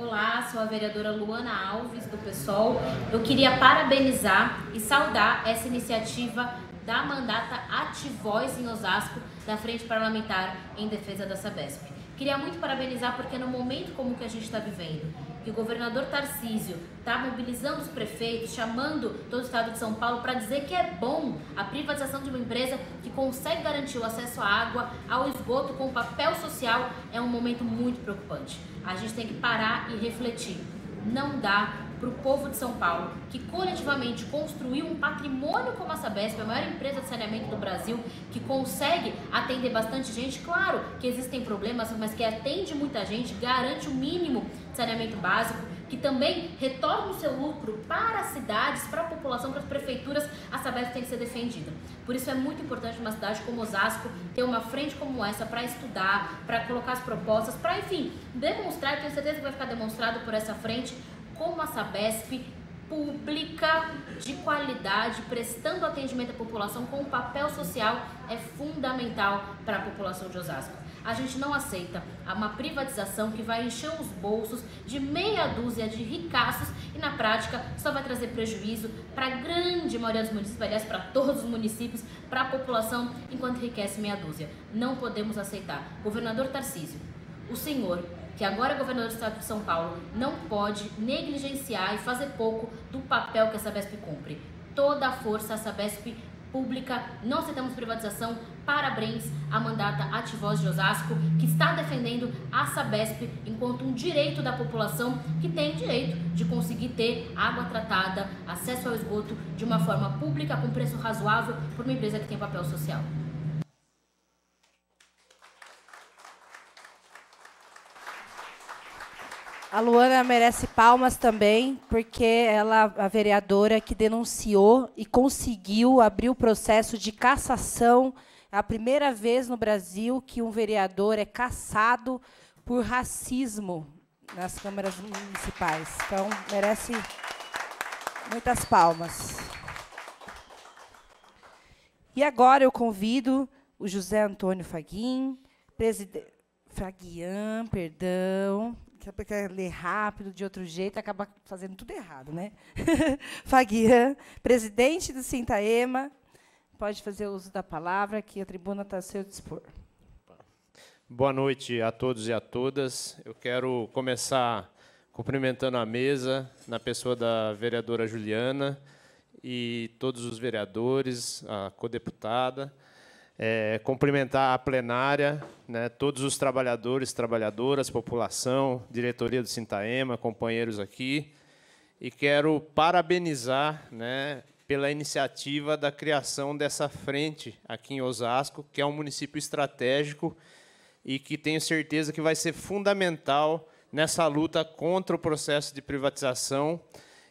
Olá, sou a vereadora Luana Alves, do PSOL. Eu queria parabenizar e saudar essa iniciativa da mandata Ativoz em Osasco, da Frente Parlamentar em Defesa da Sabesp. Queria muito parabenizar porque no momento como que a gente está vivendo, que o governador Tarcísio está mobilizando os prefeitos, chamando todo o estado de São Paulo para dizer que é bom a privatização de uma empresa que consegue garantir o acesso à água, ao esgoto com papel social, é um momento muito preocupante. A gente tem que parar e refletir. Não dá para o povo de São Paulo, que coletivamente construiu um patrimônio como a Sabesp, a maior empresa de saneamento do Brasil, que consegue atender bastante gente. Claro que existem problemas, mas que atende muita gente, garante o mínimo de saneamento básico, que também retorna o seu lucro para as cidades, para a população, para as prefeituras, a Sabesp tem que ser defendida. Por isso é muito importante uma cidade como Osasco ter uma frente como essa para estudar, para colocar as propostas, para enfim, demonstrar, tenho certeza que vai ficar demonstrado por essa frente, como a Sabesp pública de qualidade, prestando atendimento à população com um papel social é fundamental para a população de Osasco. A gente não aceita uma privatização que vai encher os bolsos de meia dúzia de ricaços e na prática só vai trazer prejuízo para a grande maioria dos municípios, aliás, para todos os municípios, para a população, enquanto enriquece meia dúzia. Não podemos aceitar. Governador Tarcísio, o senhor que agora é governador do estado de São Paulo, não pode negligenciar e fazer pouco do papel que a Sabesp cumpre. Toda a força a Sabesp pública, não aceitamos privatização. Parabéns à mandata Ativoz de Osasco, que está defendendo a Sabesp enquanto um direito da população que tem direito de conseguir ter água tratada, acesso ao esgoto de uma forma pública, com preço razoável, por uma empresa que tem papel social. A Luana merece palmas também, porque ela, a vereadora que denunciou e conseguiu abrir o processo de cassação. É a primeira vez no Brasil que um vereador é cassado por racismo nas câmaras municipais. Então, merece muitas palmas. E agora eu convido o José Antônio Faguin, presidente. Faguian, perdão, você quer ler rápido, de outro jeito, acaba fazendo tudo errado, né? Faguian, presidente do Sintaema, pode fazer uso da palavra, que a tribuna está a seu dispor. Boa noite a todos e a todas. Eu quero começar cumprimentando a mesa, na pessoa da vereadora Juliana e todos os vereadores, a co-deputada é, cumprimentar a plenária, né, todos os trabalhadores, trabalhadoras, população, diretoria do Sintaema, companheiros aqui, e quero parabenizar né, pela iniciativa da criação dessa frente aqui em Osasco, que é um município estratégico e que tenho certeza que vai ser fundamental nessa luta contra o processo de privatização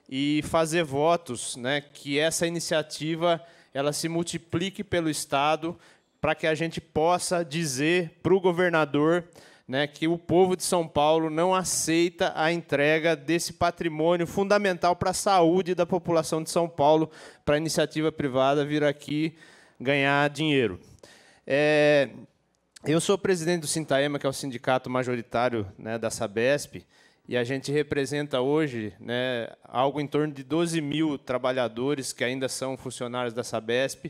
e fazer votos, né, que essa iniciativa ela se multiplique pelo estado para que a gente possa dizer para o governador né, que o povo de São Paulo não aceita a entrega desse patrimônio fundamental para a saúde da população de São Paulo para a iniciativa privada vir aqui ganhar dinheiro. É, eu sou presidente do Sintaema, que é o sindicato majoritário né, da Sabesp, e a gente representa hoje né, algo em torno de 12 mil trabalhadores que ainda são funcionários da Sabesp.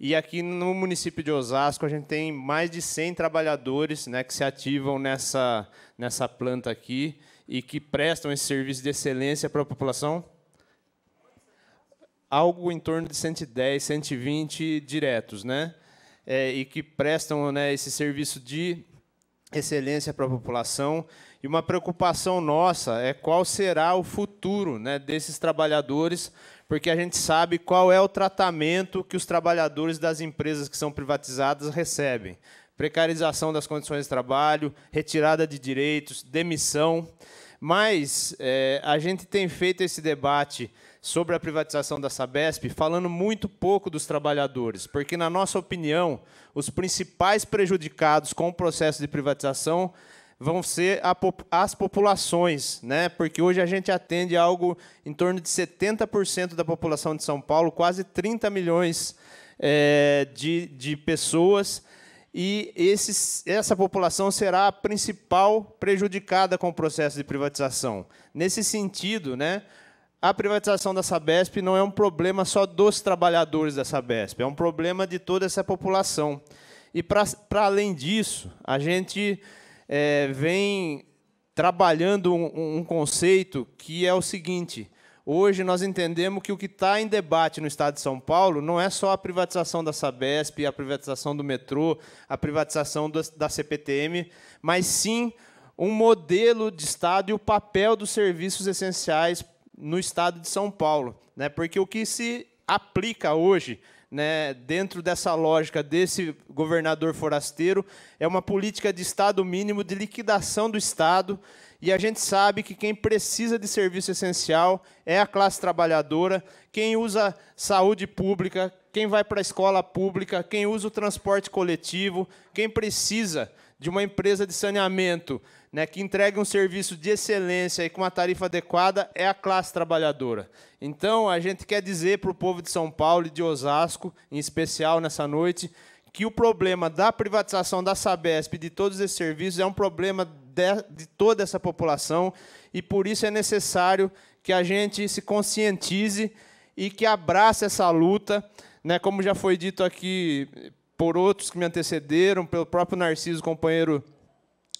E aqui no município de Osasco, a gente tem mais de 100 trabalhadores né, que se ativam nessa, nessa planta aqui e que prestam esse serviço de excelência para a população? Algo em torno de 110, 120 diretos, né? É, e que prestam né, esse serviço de excelência para a população. E uma preocupação nossa é qual será o futuro né, desses trabalhadores porque a gente sabe qual é o tratamento que os trabalhadores das empresas que são privatizadas recebem: precarização das condições de trabalho, retirada de direitos, demissão. Mas é, a gente tem feito esse debate sobre a privatização da Sabesp falando muito pouco dos trabalhadores, porque, na nossa opinião, os principais prejudicados com o processo de privatização vão ser as populações, né? Porque hoje a gente atende algo em torno de 70% da população de São Paulo, quase 30 milhões é, de, de pessoas, e esses, essa população será a principal prejudicada com o processo de privatização. Nesse sentido, né? A privatização da Sabesp não é um problema só dos trabalhadores da Sabesp, é um problema de toda essa população. E, para além disso, a gente é, vem trabalhando um, um conceito que é o seguinte: hoje nós entendemos que o que está em debate no Estado de São Paulo não é só a privatização da Sabesp, a privatização do metrô, a privatização da CPTM, mas sim um modelo de Estado e o papel dos serviços essenciais no Estado de São Paulo, né? Porque o que se aplica hoje né, dentro dessa lógica desse governador forasteiro, é uma política de Estado mínimo, de liquidação do Estado. E a gente sabe que quem precisa de serviço essencial é a classe trabalhadora, quem usa saúde pública, quem vai para a escola pública, quem usa o transporte coletivo, quem precisa de uma empresa de saneamento né, que entregue um serviço de excelência e com uma tarifa adequada é a classe trabalhadora. Então, a gente quer dizer para o povo de São Paulo e de Osasco, em especial nessa noite, que o problema da privatização da Sabesp e de todos esses serviços é um problema de, de toda essa população e por isso é necessário que a gente se conscientize e que abrace essa luta. Né, como já foi dito aqui por outros que me antecederam, pelo próprio Narciso, companheiro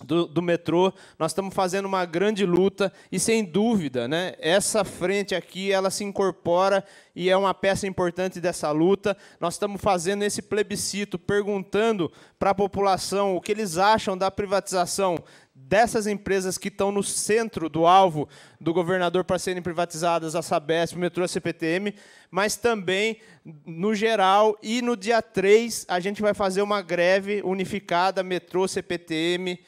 do, do, metrô, nós estamos fazendo uma grande luta e sem dúvida, né, essa frente aqui ela se incorpora e é uma peça importante dessa luta. Nós estamos fazendo esse plebiscito, perguntando para a população o que eles acham da privatização dessas empresas que estão no centro do alvo do governador para serem privatizadas, a Sabesp, o metrô, a CPTM, mas também no geral. E no dia 3, a gente vai fazer uma greve unificada, metrô, CPTM,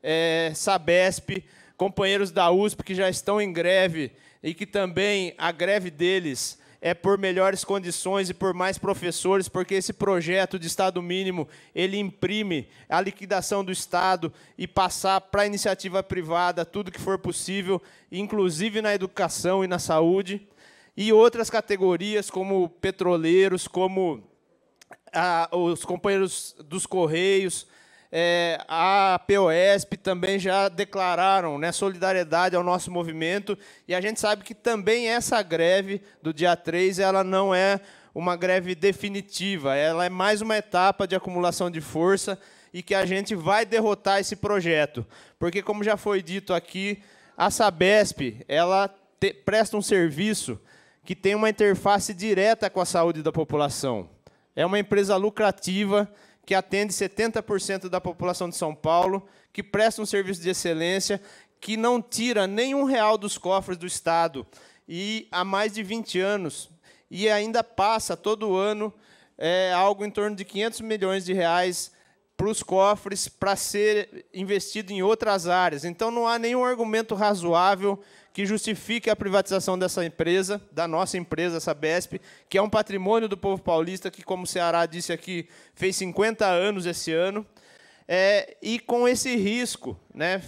é, Sabesp, companheiros da USP que já estão em greve e que também a greve deles é por melhores condições e por mais professores, porque esse projeto de Estado mínimo, ele imprime a liquidação do Estado e passar para a iniciativa privada tudo que for possível, inclusive na educação e na saúde, e outras categorias como petroleiros, como ah, os companheiros dos Correios, é, a POSP também já declararam né, solidariedade ao nosso movimento, e a gente sabe que também essa greve do dia 3 ela não é uma greve definitiva, ela é mais uma etapa de acumulação de força e que a gente vai derrotar esse projeto. Porque, como já foi dito aqui, a Sabesp ela te, presta um serviço que tem uma interface direta com a saúde da população. É uma empresa lucrativa que atende 70% da população de São Paulo, que presta um serviço de excelência, que não tira nenhum real dos cofres do Estado e há mais de 20 anos e ainda passa todo ano é, algo em torno de 500 milhões de reais para os cofres para ser investido em outras áreas. Então não há nenhum argumento razoável que justifique a privatização dessa empresa, da nossa empresa, essa BESP, que é um patrimônio do povo paulista, que, como o Ceará disse aqui, fez 50 anos esse ano, é, e com esse risco né,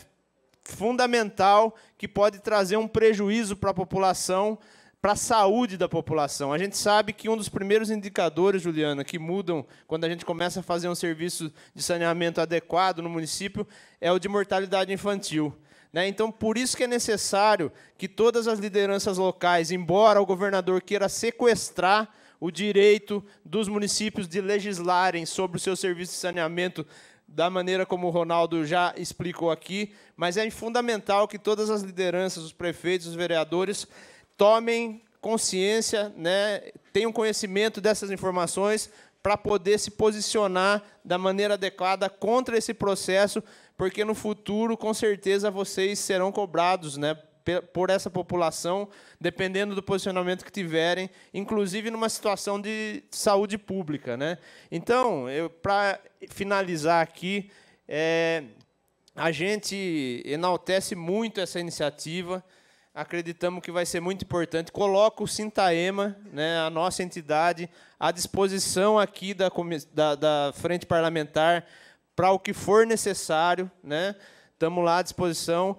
fundamental que pode trazer um prejuízo para a população, para a saúde da população. A gente sabe que um dos primeiros indicadores, Juliana, que mudam quando a gente começa a fazer um serviço de saneamento adequado no município é o de mortalidade infantil. Né? Então, por isso que é necessário que todas as lideranças locais, embora o governador queira sequestrar o direito dos municípios de legislarem sobre o seu serviço de saneamento da maneira como o Ronaldo já explicou aqui, mas é fundamental que todas as lideranças, os prefeitos, os vereadores, tomem consciência, né, tenham conhecimento dessas informações para poder se posicionar da maneira adequada contra esse processo, porque no futuro, com certeza, vocês serão cobrados né, por essa população, dependendo do posicionamento que tiverem, inclusive numa situação de saúde pública. Né? Então, para finalizar aqui, é, a gente enaltece muito essa iniciativa, acreditamos que vai ser muito importante. Coloca o Sintaema, né, a nossa entidade, à disposição aqui da, da, da Frente Parlamentar para o que for necessário, né? Estamos lá à disposição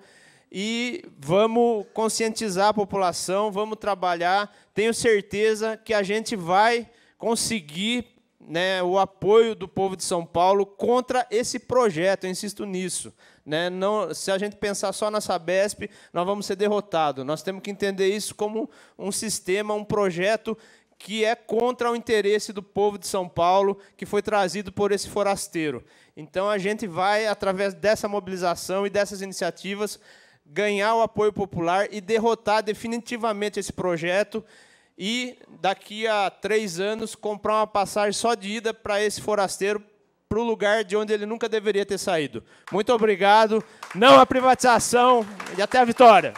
e vamos conscientizar a população, vamos trabalhar. Tenho certeza que a gente vai conseguir né, o apoio do povo de São Paulo contra esse projeto, eu insisto nisso. Né? Não, se a gente pensar só na Sabesp, nós vamos ser derrotados. Nós temos que entender isso como um sistema, um projeto que é contra o interesse do povo de São Paulo, que foi trazido por esse forasteiro. Então a gente vai, através dessa mobilização e dessas iniciativas, ganhar o apoio popular e derrotar definitivamente esse projeto e, daqui a três anos, comprar uma passagem só de ida para esse forasteiro, para o lugar de onde ele nunca deveria ter saído. Muito obrigado. Não à privatização e até a vitória.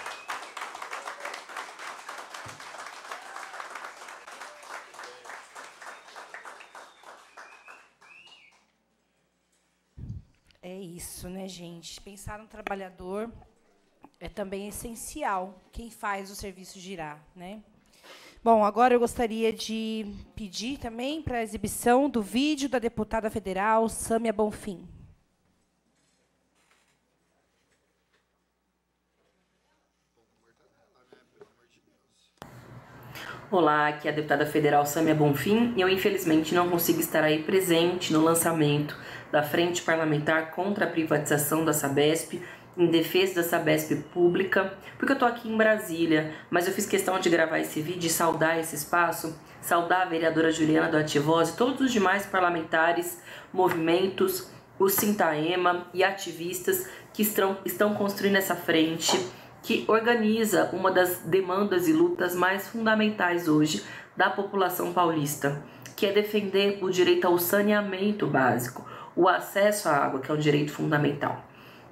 isso, né, gente? Pensar no trabalhador é também essencial quem faz o serviço girar, né? Bom, agora eu gostaria de pedir também para a exibição do vídeo da deputada federal Sâmia Bonfim. Olá, aqui é a deputada federal Sâmia Bonfim e eu infelizmente não consigo estar aí presente no lançamento da Frente Parlamentar contra a Privatização da Sabesp, em defesa da Sabesp pública, porque eu tô aqui em Brasília, mas eu fiz questão de gravar esse vídeo e saudar esse espaço, saudar a vereadora Juliana do Ativoz e todos os demais parlamentares, movimentos, o Sintaema e ativistas que estão, estão construindo essa frente, que organiza uma das demandas e lutas mais fundamentais hoje da população paulista, que é defender o direito ao saneamento básico, o acesso à água, que é um direito fundamental.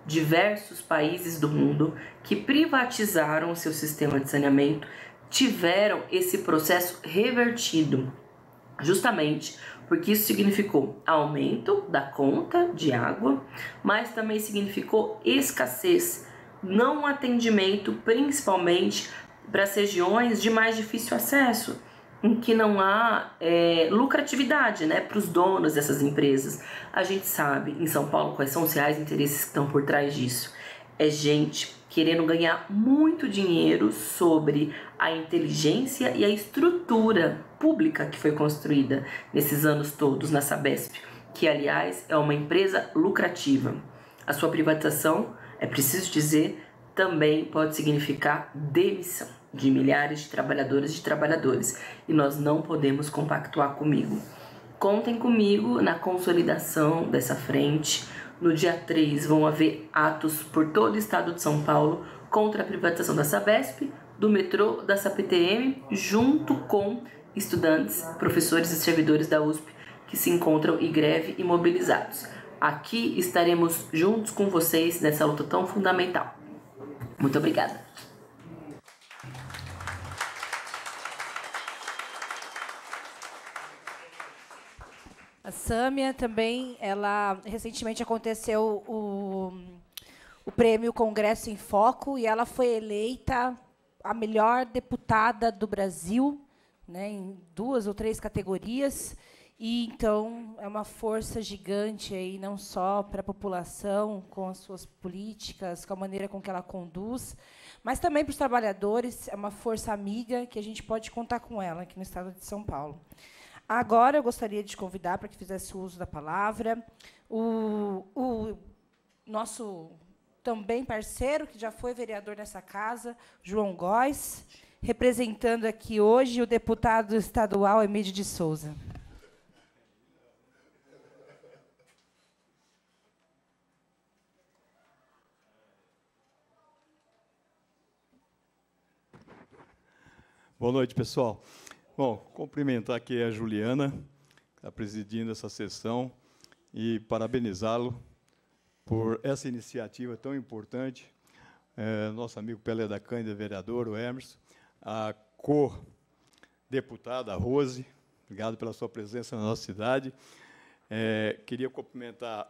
Diversos países do mundo que privatizaram o seu sistema de saneamento tiveram esse processo revertido, justamente porque isso significou aumento da conta de água, mas também significou escassez, não atendimento, principalmente para as regiões de mais difícil acesso em que não há é, lucratividade né, para os donos dessas empresas. A gente sabe em São Paulo quais são os reais interesses que estão por trás disso. É gente querendo ganhar muito dinheiro sobre a inteligência e a estrutura pública que foi construída nesses anos todos na Sabesp, que aliás é uma empresa lucrativa. A sua privatização, é preciso dizer, também pode significar demissão de milhares de trabalhadoras e trabalhadores e nós não podemos compactuar comigo. Contem comigo na consolidação dessa frente. No dia 3 vão haver atos por todo o estado de São Paulo contra a privatização da Sabesp, do metrô, da SAPTM, junto com estudantes, professores e servidores da USP que se encontram em greve e mobilizados. Aqui estaremos juntos com vocês nessa luta tão fundamental. Muito obrigada. A Sâmia também, ela recentemente aconteceu o, o prêmio Congresso em Foco e ela foi eleita a melhor deputada do Brasil, né, em duas ou três categorias. E então é uma força gigante aí não só para a população com as suas políticas, com a maneira com que ela conduz, mas também para os trabalhadores, é uma força amiga que a gente pode contar com ela aqui no estado de São Paulo. Agora eu gostaria de convidar para que fizesse uso da palavra o, o nosso também parceiro, que já foi vereador nessa casa, João Góes, representando aqui hoje o deputado estadual Emílio de Souza. Boa noite, pessoal. Bom, cumprimentar aqui a Juliana, que está presidindo essa sessão, e parabenizá-lo por essa iniciativa tão importante. É, nosso amigo Pelé da Cândida, vereador, o Emerson, a co-deputada Rose, obrigado pela sua presença na nossa cidade. É, queria cumprimentar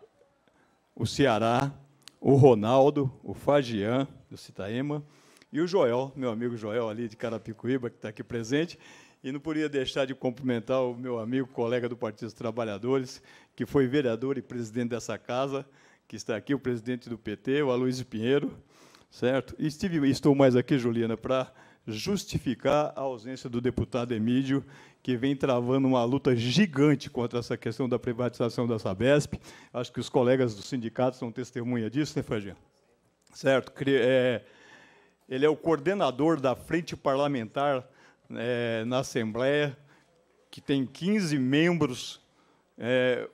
o Ceará, o Ronaldo, o Fagian, do Citaema, e o Joel, meu amigo Joel ali de Carapicuíba, que está aqui presente, e não podia deixar de cumprimentar o meu amigo, colega do Partido dos Trabalhadores, que foi vereador e presidente dessa casa, que está aqui, o presidente do PT, o Aloysio Pinheiro, certo? E estive, estou mais aqui, Juliana, para justificar a ausência do deputado Emílio, que vem travando uma luta gigante contra essa questão da privatização da Sabesp. Acho que os colegas do sindicato são testemunha disso, né, Fagin? Certo? É, ele é o coordenador da Frente Parlamentar é, na Assembleia, que tem 15 membros, é,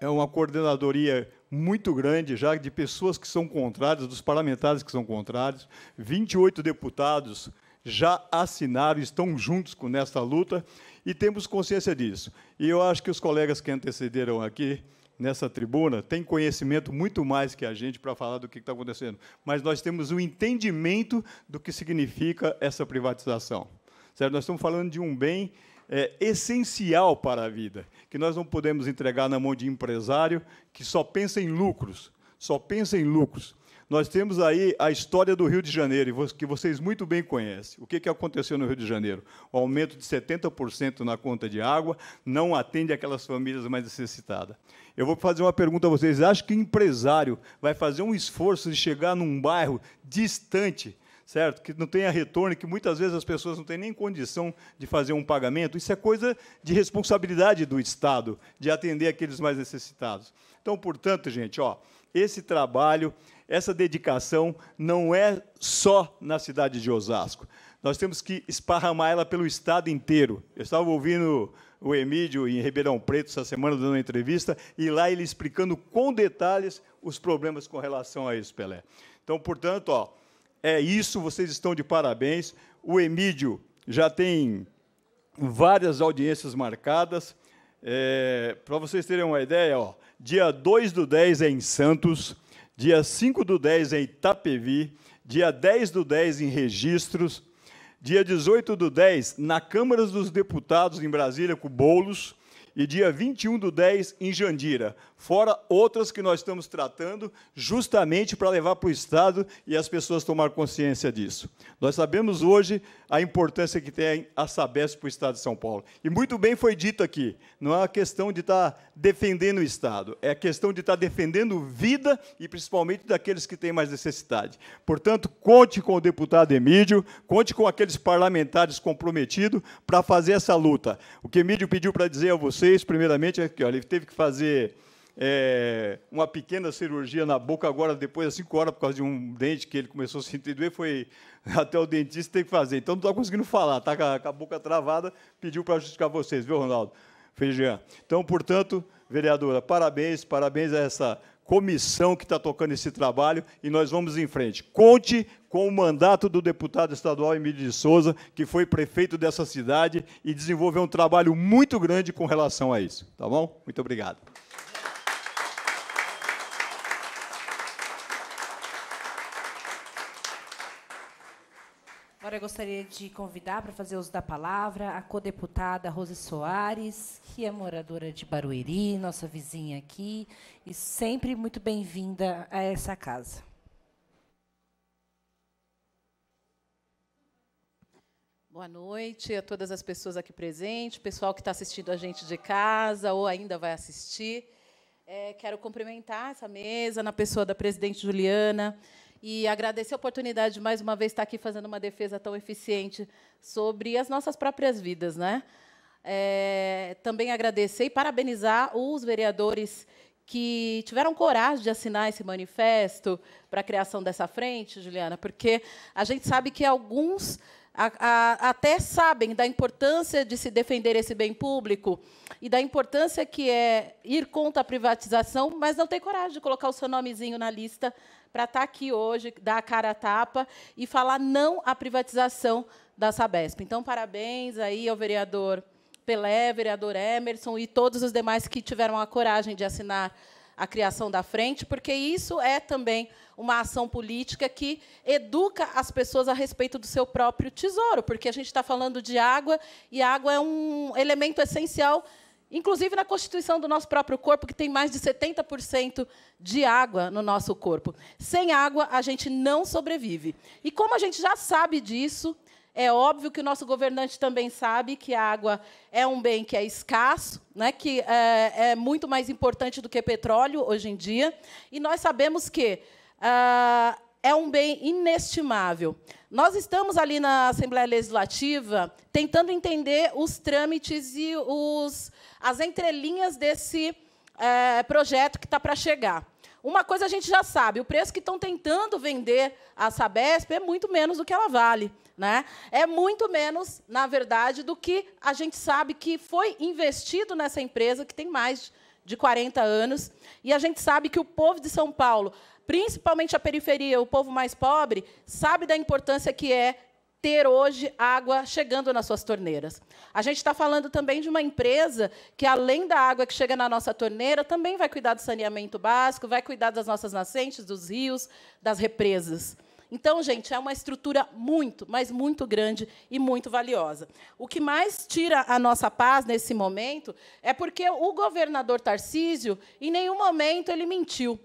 é uma coordenadoria muito grande já de pessoas que são contrárias, dos parlamentares que são contrários, 28 deputados já assinaram, estão juntos com nesta luta e temos consciência disso. E eu acho que os colegas que antecederam aqui nessa tribuna têm conhecimento muito mais que a gente para falar do que está acontecendo, mas nós temos o um entendimento do que significa essa privatização. Certo? Nós estamos falando de um bem é, essencial para a vida, que nós não podemos entregar na mão de empresário que só pensa em lucros, só pensa em lucros. Nós temos aí a história do Rio de Janeiro, que vocês muito bem conhecem. O que aconteceu no Rio de Janeiro? O aumento de 70% na conta de água não atende aquelas famílias mais necessitadas. Eu vou fazer uma pergunta a vocês. Acho que empresário vai fazer um esforço de chegar num bairro distante certo? Que não tenha retorno, que muitas vezes as pessoas não têm nem condição de fazer um pagamento. Isso é coisa de responsabilidade do Estado, de atender aqueles mais necessitados. Então, portanto, gente, ó, esse trabalho, essa dedicação não é só na cidade de Osasco. Nós temos que esparramar ela pelo Estado inteiro. Eu estava ouvindo o Emílio em Ribeirão Preto essa semana, dando uma entrevista, e lá ele explicando com detalhes os problemas com relação a isso, Pelé. Então, portanto, ó, é isso, vocês estão de parabéns. O Emílio já tem várias audiências marcadas. É, Para vocês terem uma ideia, ó, dia 2 do 10 é em Santos, dia 5 do 10 é em Itapevi, dia 10 do 10 em Registros, dia 18 do 10 na Câmara dos Deputados em Brasília com Boulos, e dia 21 do 10 em Jandira fora outras que nós estamos tratando, justamente para levar para o Estado e as pessoas tomar consciência disso. Nós sabemos hoje a importância que tem a Sabesp para o Estado de São Paulo. E muito bem foi dito aqui, não é a questão de estar tá defendendo o Estado, é a questão de estar tá defendendo vida e principalmente daqueles que têm mais necessidade. Portanto, conte com o deputado Emílio, conte com aqueles parlamentares comprometidos para fazer essa luta. O que Emílio pediu para dizer a vocês, primeiramente, é que ó, ele teve que fazer é, uma pequena cirurgia na boca agora, depois de cinco horas, por causa de um dente que ele começou a sentir doer, foi até o dentista tem que fazer. Então não está conseguindo falar, está com, a boca travada, pediu para justificar vocês, viu, Ronaldo? Feijão. Então, portanto, vereadora, parabéns, parabéns a essa comissão que está tocando esse trabalho e nós vamos em frente. Conte com o mandato do deputado estadual Emílio de Souza, que foi prefeito dessa cidade e desenvolveu um trabalho muito grande com relação a isso. Tá bom? Muito obrigado. senhora gostaria de convidar para fazer uso da palavra a co-deputada Rose Soares, que é moradora de Barueri, nossa vizinha aqui, e sempre muito bem-vinda a essa casa. Boa noite a todas as pessoas aqui presentes, pessoal que está assistindo a gente de casa ou ainda vai assistir. É, quero cumprimentar essa mesa na pessoa da presidente Juliana, e agradecer a oportunidade de mais uma vez estar aqui fazendo uma defesa tão eficiente sobre as nossas próprias vidas, né? É, também agradecer e parabenizar os vereadores que tiveram coragem de assinar esse manifesto para a criação dessa frente, Juliana, porque a gente sabe que alguns a, a, até sabem da importância de se defender esse bem público e da importância que é ir contra a privatização, mas não tem coragem de colocar o seu nomezinho na lista para estar tá aqui hoje, dar a cara a tapa e falar não à privatização da Sabesp. Então, parabéns aí ao vereador Pelé, vereador Emerson e todos os demais que tiveram a coragem de assinar a criação da frente, porque isso é também uma ação política que educa as pessoas a respeito do seu próprio tesouro, porque a gente está falando de água e água é um elemento essencial inclusive na constituição do nosso próprio corpo, que tem mais de 70% de água no nosso corpo. Sem água, a gente não sobrevive. E como a gente já sabe disso, é óbvio que o nosso governante também sabe que a água é um bem que é escasso, né, que é, é muito mais importante do que petróleo hoje em dia. E nós sabemos que uh, é um bem inestimável. Nós estamos ali na Assembleia Legislativa tentando entender os trâmites e os, as entrelinhas desse é, projeto que está para chegar. Uma coisa a gente já sabe, o preço que estão tentando vender a Sabesp é muito menos do que ela vale. Né? É muito menos, na verdade, do que a gente sabe que foi investido nessa empresa, que tem mais de 40 anos, e a gente sabe que o povo de São Paulo principalmente a periferia, o povo mais pobre, sabe da importância que é ter hoje água chegando nas suas torneiras. A gente está falando também de uma empresa que, além da água que chega na nossa torneira, também vai cuidar do saneamento básico, vai cuidar das nossas nascentes, dos rios, das represas. Então, gente, é uma estrutura muito, mas muito grande e muito valiosa. O que mais tira a nossa paz nesse momento é porque o governador Tarcísio, em nenhum momento, ele mentiu.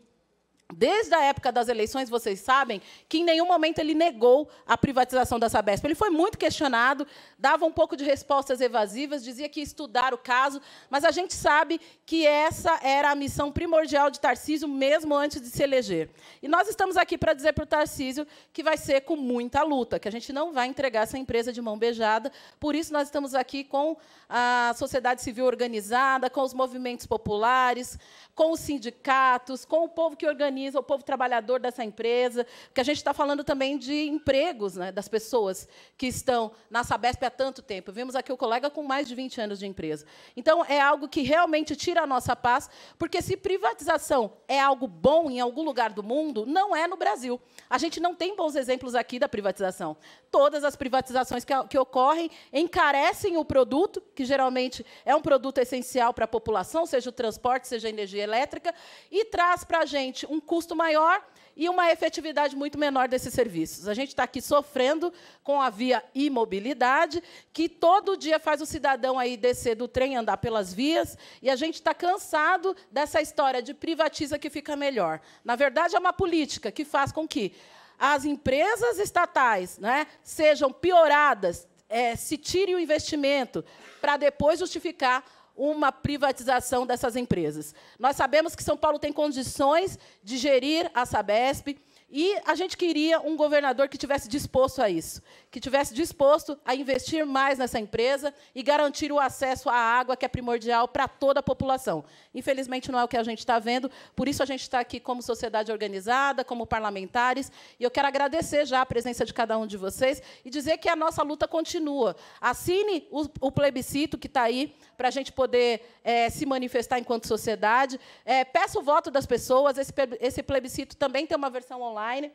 Desde a época das eleições, vocês sabem que em nenhum momento ele negou a privatização da Sabesp. Ele foi muito questionado, dava um pouco de respostas evasivas, dizia que ia estudar o caso, mas a gente sabe que essa era a missão primordial de Tarcísio, mesmo antes de se eleger. E nós estamos aqui para dizer para o Tarcísio que vai ser com muita luta, que a gente não vai entregar essa empresa de mão beijada. Por isso, nós estamos aqui com a sociedade civil organizada, com os movimentos populares, com os sindicatos, com o povo que organiza organiza o povo trabalhador dessa empresa, porque a gente está falando também de empregos né, das pessoas que estão na Sabesp há tanto tempo. Vimos aqui o colega com mais de 20 anos de empresa. Então, é algo que realmente tira a nossa paz, porque se privatização é algo bom em algum lugar do mundo, não é no Brasil. A gente não tem bons exemplos aqui da privatização. Todas as privatizações que, que ocorrem encarecem o produto, que geralmente é um produto essencial para a população, seja o transporte, seja a energia elétrica, e traz para a gente um custo maior e uma efetividade muito menor desses serviços. A gente está aqui sofrendo com a via imobilidade, que todo dia faz o cidadão aí descer do trem, andar pelas vias, e a gente está cansado dessa história de privatiza que fica melhor. Na verdade, é uma política que faz com que as empresas estatais né, sejam pioradas, é, se tire o investimento para depois justificar uma privatização dessas empresas. Nós sabemos que São Paulo tem condições de gerir a Sabesp e a gente queria um governador que tivesse disposto a isso, que tivesse disposto a investir mais nessa empresa e garantir o acesso à água, que é primordial para toda a população. Infelizmente, não é o que a gente está vendo, por isso a gente está aqui como sociedade organizada, como parlamentares, e eu quero agradecer já a presença de cada um de vocês e dizer que a nossa luta continua. Assine o, o plebiscito que está aí para a gente poder é, se manifestar enquanto sociedade. É, peça o voto das pessoas, esse, esse plebiscito também tem uma versão online.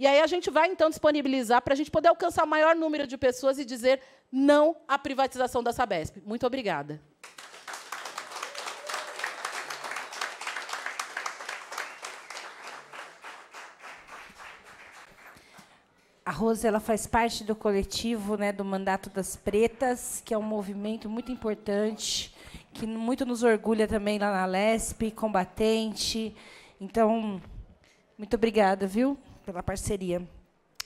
E aí a gente vai, então, disponibilizar para a gente poder alcançar o maior número de pessoas e dizer não à privatização da Sabesp. Muito obrigada. A Rose ela faz parte do coletivo né, do Mandato das Pretas, que é um movimento muito importante, que muito nos orgulha também lá na Lesp, combatente. Então, muito obrigada, viu? pela parceria.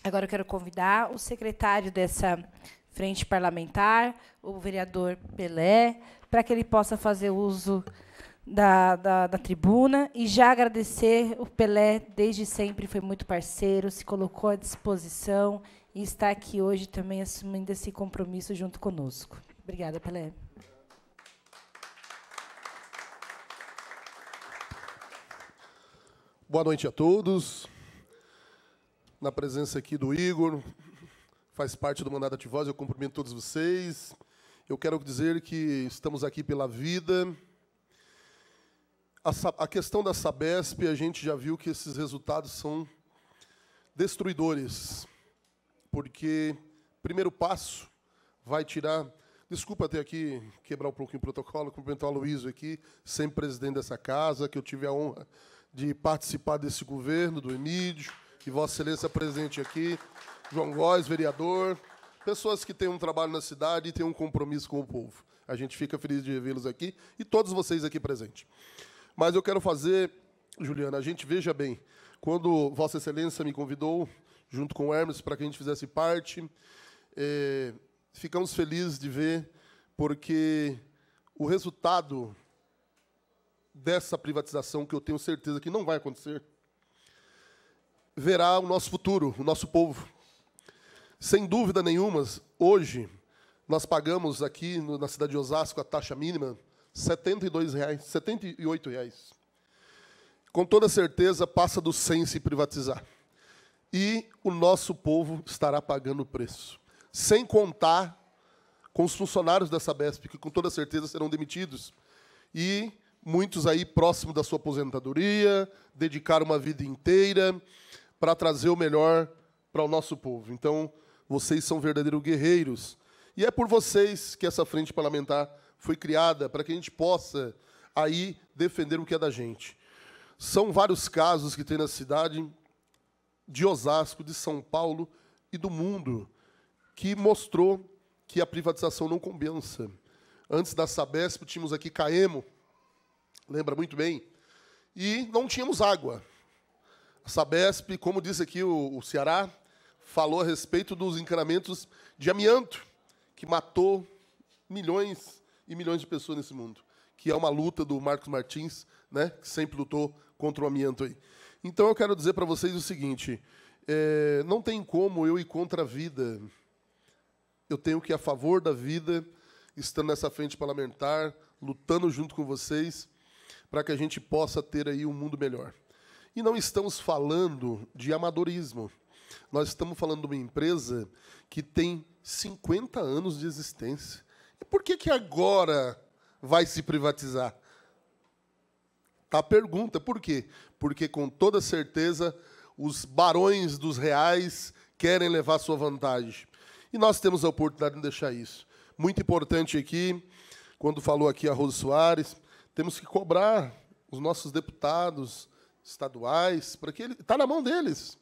Agora eu quero convidar o secretário dessa frente parlamentar, o vereador Pelé, para que ele possa fazer uso da, da, da, tribuna e já agradecer o Pelé, desde sempre foi muito parceiro, se colocou à disposição e está aqui hoje também assumindo esse compromisso junto conosco. Obrigada, Pelé. Boa noite a todos na presença aqui do Igor, faz parte do Mandato Ativosa, eu cumprimento todos vocês. Eu quero dizer que estamos aqui pela vida. A, a questão da Sabesp, a gente já viu que esses resultados são destruidores, porque primeiro passo vai tirar Desculpa até aqui quebrar um pouquinho o protocolo, cumprimentar o Aloysio aqui, sempre presidente dessa casa, que eu tive a honra de participar desse governo, do Emílio, que Vossa Excelência presente aqui, João Góes, vereador, pessoas que têm um trabalho na cidade e têm um compromisso com o povo. A gente fica feliz de revê-los aqui e todos vocês aqui presentes. Mas eu quero fazer, Juliana, a gente veja bem, quando Vossa Excelência me convidou, junto com o Hermes, para que a gente fizesse parte, é, ficamos felizes de ver, porque o resultado dessa privatização, que eu tenho certeza que não vai acontecer, verá o nosso futuro, o nosso povo. Sem dúvida nenhuma, hoje nós pagamos aqui na cidade de Osasco a taxa mínima R$ 72,00, R$ 78,00. Com toda certeza passa do sem se privatizar. E o nosso povo estará pagando o preço. Sem contar com os funcionários da Sabesp, que com toda certeza serão demitidos. E muitos aí próximo da sua aposentadoria, dedicaram uma vida inteira para trazer o melhor para o nosso povo. Então, vocês são verdadeiros guerreiros. E é por vocês que essa frente parlamentar foi criada, para que a gente possa aí defender o que é da gente. São vários casos que tem na cidade de Osasco, de São Paulo e do mundo, que mostrou que a privatização não compensa. Antes da Sabesp, tínhamos aqui Caemo, lembra muito bem, e não tínhamos água. Sabesp, como disse aqui o, o Ceará, falou a respeito dos encanamentos de amianto, que matou milhões e milhões de pessoas nesse mundo, que é uma luta do Marcos Martins, né, que sempre lutou contra o amianto. Aí. Então eu quero dizer para vocês o seguinte: é, não tem como eu ir contra a vida. Eu tenho que ir a favor da vida, estando nessa frente parlamentar, lutando junto com vocês, para que a gente possa ter aí um mundo melhor. E não estamos falando de amadorismo. Nós estamos falando de uma empresa que tem 50 anos de existência. E por que, que agora vai se privatizar? Tá a pergunta. Por quê? Porque, com toda certeza, os barões dos reais querem levar sua vantagem. E nós temos a oportunidade de deixar isso. Muito importante aqui, quando falou aqui a Rose Soares, temos que cobrar os nossos deputados, estaduais, para que ele. Está na mão deles.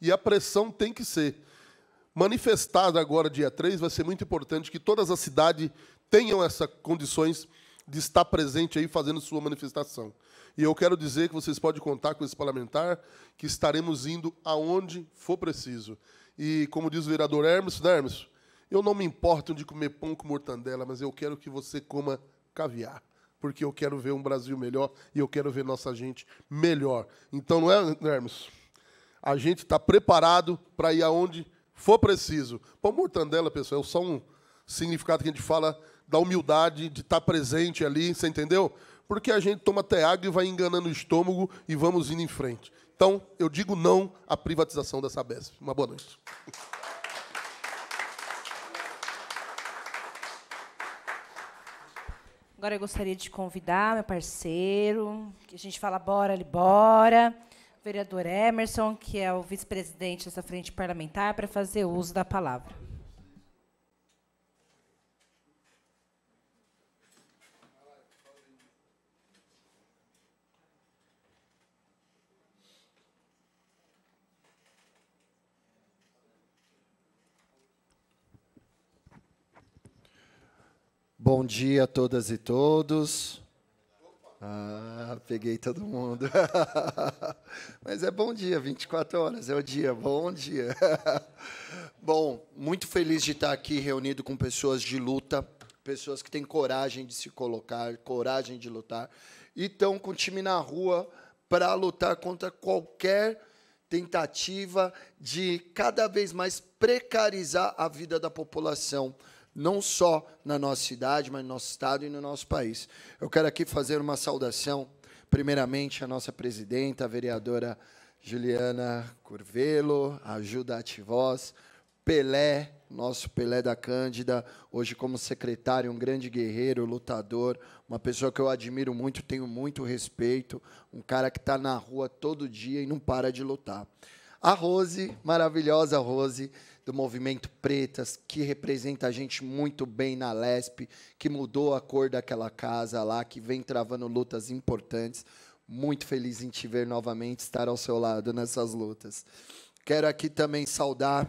E a pressão tem que ser. Manifestada agora, dia 3, vai ser muito importante que todas as cidades tenham essas condições de estar presente aí fazendo sua manifestação. E eu quero dizer que vocês podem contar com esse parlamentar, que estaremos indo aonde for preciso. E, como diz o vereador Hermes, né, Hermes? Eu não me importo de comer pão com mortandela, mas eu quero que você coma caviar porque eu quero ver um Brasil melhor e eu quero ver nossa gente melhor. Então, não é, Hermes? A gente está preparado para ir aonde for preciso. Pão mortandela, pessoal, é só um significado que a gente fala da humildade, de estar tá presente ali, você entendeu? Porque a gente toma até água e vai enganando o estômago e vamos indo em frente. Então, eu digo não à privatização dessa BESP. Uma boa noite. Agora eu gostaria de convidar meu parceiro, que a gente fala bora, ali, bora, o vereador Emerson, que é o vice-presidente dessa frente parlamentar, para fazer uso da palavra. Bom dia a todas e todos. Ah, peguei todo mundo. Mas é bom dia, 24 horas é o dia, bom dia. Bom, muito feliz de estar aqui reunido com pessoas de luta, pessoas que têm coragem de se colocar, coragem de lutar, e estão com o time na rua para lutar contra qualquer tentativa de cada vez mais precarizar a vida da população não só na nossa cidade, mas no nosso estado e no nosso país. Eu quero aqui fazer uma saudação, primeiramente, à nossa presidenta, a vereadora Juliana Curvelo, ajuda Ativoz, Pelé, nosso Pelé da Cândida, hoje como secretário, um grande guerreiro, lutador, uma pessoa que eu admiro muito, tenho muito respeito, um cara que está na rua todo dia e não para de lutar. A Rose, maravilhosa Rose, do movimento Pretas, que representa a gente muito bem na LESP, que mudou a cor daquela casa lá, que vem travando lutas importantes. Muito feliz em te ver novamente, estar ao seu lado nessas lutas. Quero aqui também saudar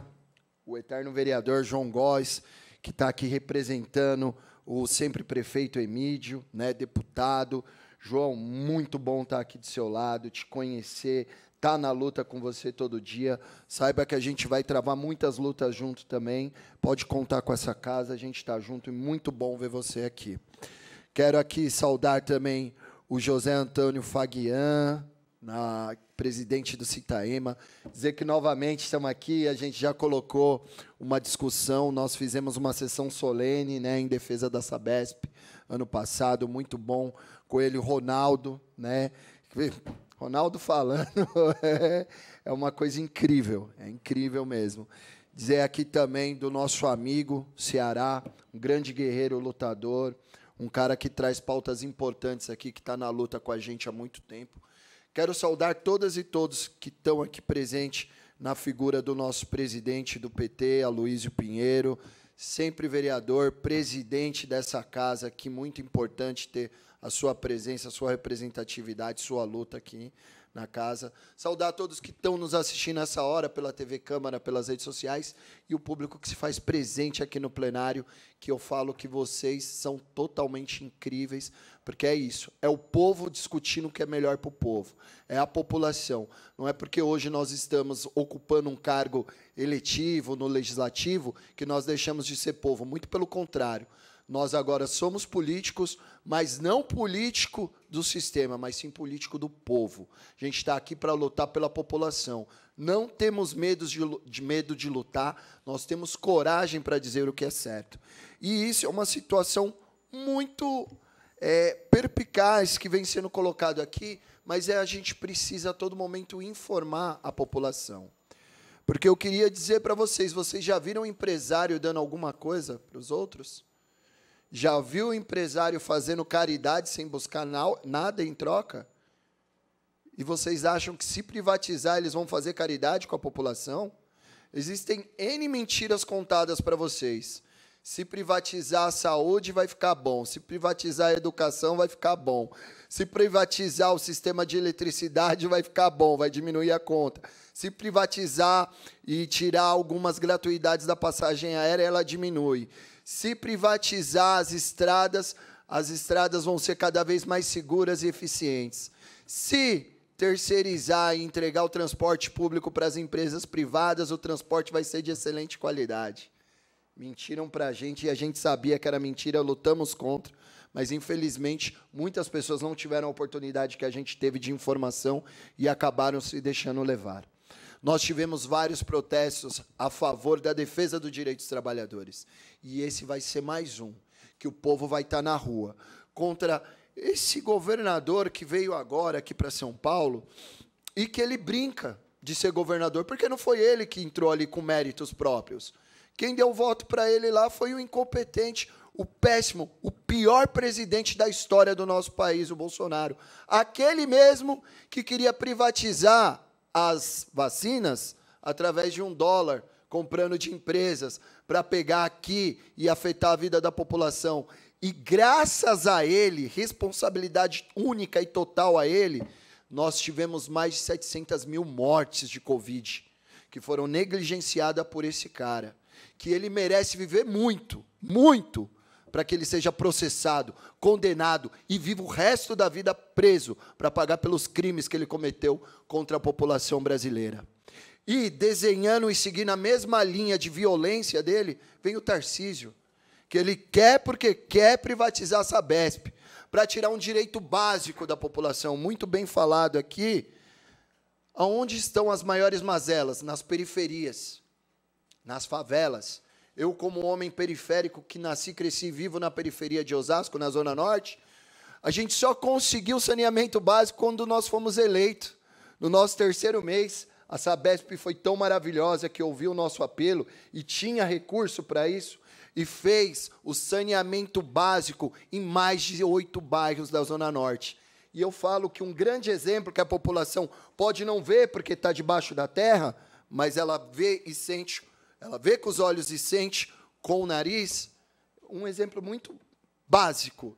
o eterno vereador João Góes, que está aqui representando o sempre prefeito Emídio, né, deputado. João, muito bom estar tá aqui do seu lado, te conhecer, está na luta com você todo dia. Saiba que a gente vai travar muitas lutas junto também. Pode contar com essa casa, a gente está junto e muito bom ver você aqui. Quero aqui saudar também o José Antônio Faguian, na, presidente do Citaema, dizer que novamente estamos aqui, a gente já colocou uma discussão, nós fizemos uma sessão solene né, em defesa da Sabesp ano passado, muito bom, Coelho Ronaldo, né? Ronaldo falando é, é, uma coisa incrível, é incrível mesmo. Dizer aqui também do nosso amigo Ceará, um grande guerreiro lutador, um cara que traz pautas importantes aqui, que está na luta com a gente há muito tempo. Quero saudar todas e todos que estão aqui presentes na figura do nosso presidente do PT, Aloysio Pinheiro, sempre vereador, presidente dessa casa, que muito importante ter a sua presença, a sua representatividade, sua luta aqui na casa. Saudar todos que estão nos assistindo essa hora pela TV Câmara, pelas redes sociais e o público que se faz presente aqui no plenário, que eu falo que vocês são totalmente incríveis, porque é isso, é o povo discutindo o que é melhor para o povo, é a população. Não é porque hoje nós estamos ocupando um cargo eletivo no legislativo que nós deixamos de ser povo, muito pelo contrário. Nós agora somos políticos, mas não político do sistema, mas sim político do povo. A gente está aqui para lutar pela população. Não temos medo de, de, medo de lutar, nós temos coragem para dizer o que é certo. E isso é uma situação muito é, perpicaz que vem sendo colocado aqui, mas é, a gente precisa a todo momento informar a população. Porque eu queria dizer para vocês, vocês já viram um empresário dando alguma coisa para os outros? Já viu o empresário fazendo caridade sem buscar nada em troca? E vocês acham que se privatizar eles vão fazer caridade com a população? Existem N mentiras contadas para vocês. Se privatizar a saúde, vai ficar bom. Se privatizar a educação, vai ficar bom. Se privatizar o sistema de eletricidade, vai ficar bom, vai diminuir a conta. Se privatizar e tirar algumas gratuidades da passagem aérea, ela diminui. Se privatizar as estradas, as estradas vão ser cada vez mais seguras e eficientes. Se terceirizar e entregar o transporte público para as empresas privadas, o transporte vai ser de excelente qualidade. Mentiram para a gente e a gente sabia que era mentira, lutamos contra, mas infelizmente muitas pessoas não tiveram a oportunidade que a gente teve de informação e acabaram se deixando levar. Nós tivemos vários protestos a favor da defesa do direito dos trabalhadores e esse vai ser mais um, que o povo vai estar tá na rua. Contra esse governador que veio agora aqui para São Paulo e que ele brinca de ser governador, porque não foi ele que entrou ali com méritos próprios. Quem deu voto para ele lá foi o incompetente, o péssimo, o pior presidente da história do nosso país, o Bolsonaro. Aquele mesmo que queria privatizar as vacinas através de um dólar comprando de empresas para pegar aqui e afetar a vida da população. E graças a ele, responsabilidade única e total a ele, nós tivemos mais de 700 mil mortes de Covid que foram negligenciadas por esse cara. Que ele merece viver muito, muito, para que ele seja processado, condenado e viva o resto da vida preso para pagar pelos crimes que ele cometeu contra a população brasileira e desenhando e seguindo a mesma linha de violência dele, vem o Tarcísio, que ele quer porque quer privatizar a Sabesp, para tirar um direito básico da população, muito bem falado aqui, aonde estão as maiores mazelas? Nas periferias, nas favelas. Eu, como homem periférico que nasci, cresci e vivo na periferia de Osasco, na Zona Norte, a gente só conseguiu saneamento básico quando nós fomos eleitos, no nosso terceiro mês. A Sabesp foi tão maravilhosa que ouviu o nosso apelo e tinha recurso para isso e fez o saneamento básico em mais de oito bairros da Zona Norte. E eu falo que um grande exemplo que a população pode não ver porque está debaixo da terra, mas ela vê e sente, ela vê com os olhos e sente com o nariz, um exemplo muito básico.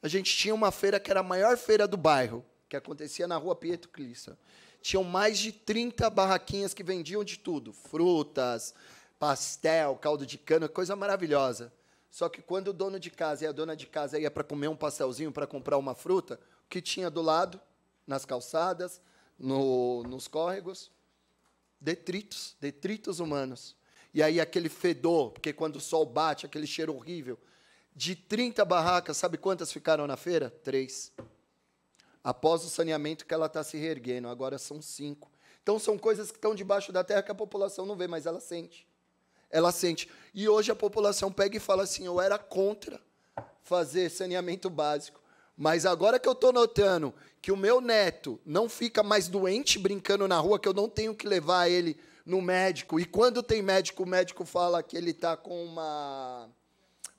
A gente tinha uma feira que era a maior feira do bairro, que acontecia na rua Pietro Clissa tinham mais de 30 barraquinhas que vendiam de tudo: frutas, pastel, caldo de cana, coisa maravilhosa. Só que quando o dono de casa e a dona de casa ia para comer um pastelzinho, para comprar uma fruta, o que tinha do lado, nas calçadas, no, nos córregos? Detritos, detritos humanos. E aí aquele fedor, porque quando o sol bate, aquele cheiro horrível. De 30 barracas, sabe quantas ficaram na feira? Três após o saneamento que ela está se reerguendo. Agora são cinco. Então são coisas que estão debaixo da terra que a população não vê, mas ela sente. Ela sente. E hoje a população pega e fala assim: eu era contra fazer saneamento básico. Mas agora que eu estou notando que o meu neto não fica mais doente brincando na rua, que eu não tenho que levar ele no médico, e quando tem médico, o médico fala que ele está com uma,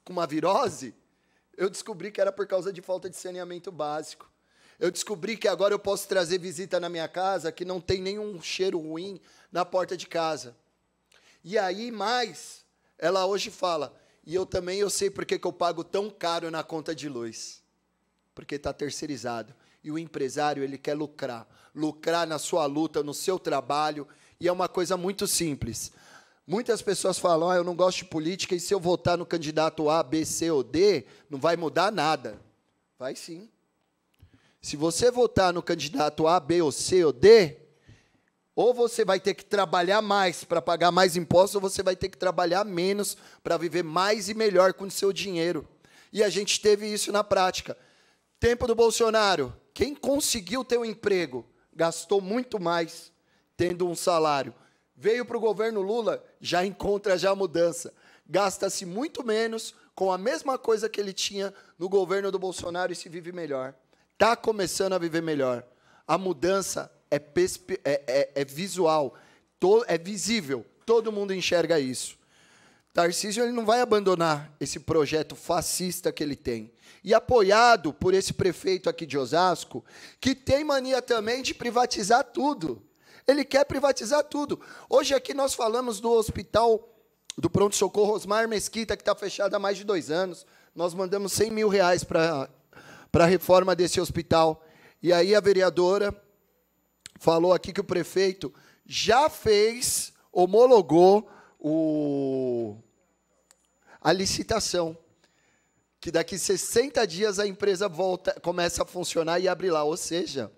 com uma virose, eu descobri que era por causa de falta de saneamento básico. Eu descobri que agora eu posso trazer visita na minha casa que não tem nenhum cheiro ruim na porta de casa. E aí mais, ela hoje fala, e eu também eu sei porque que eu pago tão caro na conta de luz. Porque está terceirizado. E o empresário, ele quer lucrar. Lucrar na sua luta, no seu trabalho. E é uma coisa muito simples. Muitas pessoas falam, ah, eu não gosto de política, e se eu votar no candidato A, B, C ou D, não vai mudar nada. Vai sim. Se você votar no candidato A, B ou C ou D, ou você vai ter que trabalhar mais para pagar mais impostos, ou você vai ter que trabalhar menos para viver mais e melhor com o seu dinheiro. E a gente teve isso na prática. Tempo do Bolsonaro, quem conseguiu ter um emprego gastou muito mais tendo um salário. Veio para o governo Lula, já encontra já mudança. Gasta-se muito menos com a mesma coisa que ele tinha no governo do Bolsonaro e se vive melhor está começando a viver melhor. A mudança é, é, é, é visual, é visível, todo mundo enxerga isso. Tarcísio ele não vai abandonar esse projeto fascista que ele tem. E apoiado por esse prefeito aqui de Osasco, que tem mania também de privatizar tudo. Ele quer privatizar tudo. Hoje aqui nós falamos do hospital do pronto-socorro Osmar Mesquita, que está fechado há mais de dois anos. Nós mandamos 100 mil reais para para a reforma desse hospital. E aí a vereadora falou aqui que o prefeito já fez, homologou o, a licitação. Que daqui 60 dias a empresa volta, começa a funcionar e abre lá. Ou seja,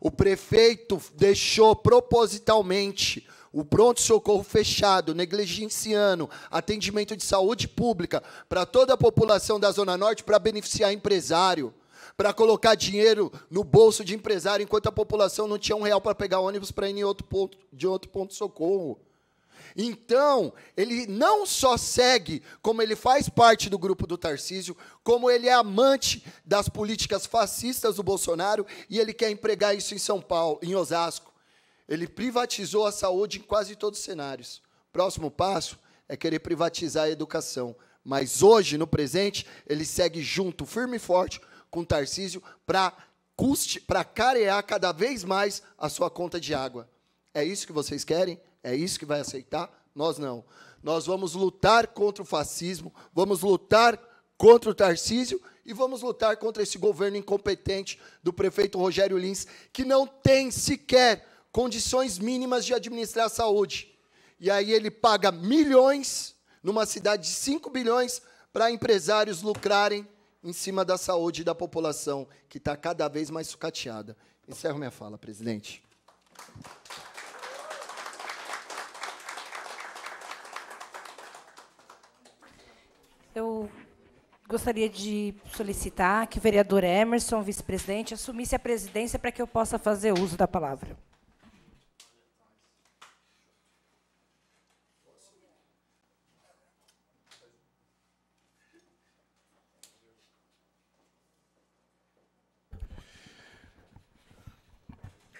o prefeito deixou propositalmente o pronto-socorro fechado, negligenciando atendimento de saúde pública para toda a população da Zona Norte para beneficiar empresário para colocar dinheiro no bolso de empresário, enquanto a população não tinha um real para pegar ônibus para ir em outro ponto, de outro ponto de socorro. Então, ele não só segue, como ele faz parte do grupo do Tarcísio, como ele é amante das políticas fascistas do Bolsonaro e ele quer empregar isso em São Paulo, em Osasco. Ele privatizou a saúde em quase todos os cenários. Próximo passo é querer privatizar a educação. Mas hoje, no presente, ele segue junto, firme e forte, com Tarcísio para para carear cada vez mais a sua conta de água. É isso que vocês querem? É isso que vai aceitar? Nós não. Nós vamos lutar contra o fascismo, vamos lutar contra o Tarcísio e vamos lutar contra esse governo incompetente do prefeito Rogério Lins, que não tem sequer condições mínimas de administrar a saúde. E aí ele paga milhões numa cidade de 5 bilhões para empresários lucrarem em cima da saúde da população, que está cada vez mais sucateada. Encerro minha fala, presidente. Eu gostaria de solicitar que o vereador Emerson, vice-presidente, assumisse a presidência para que eu possa fazer uso da palavra.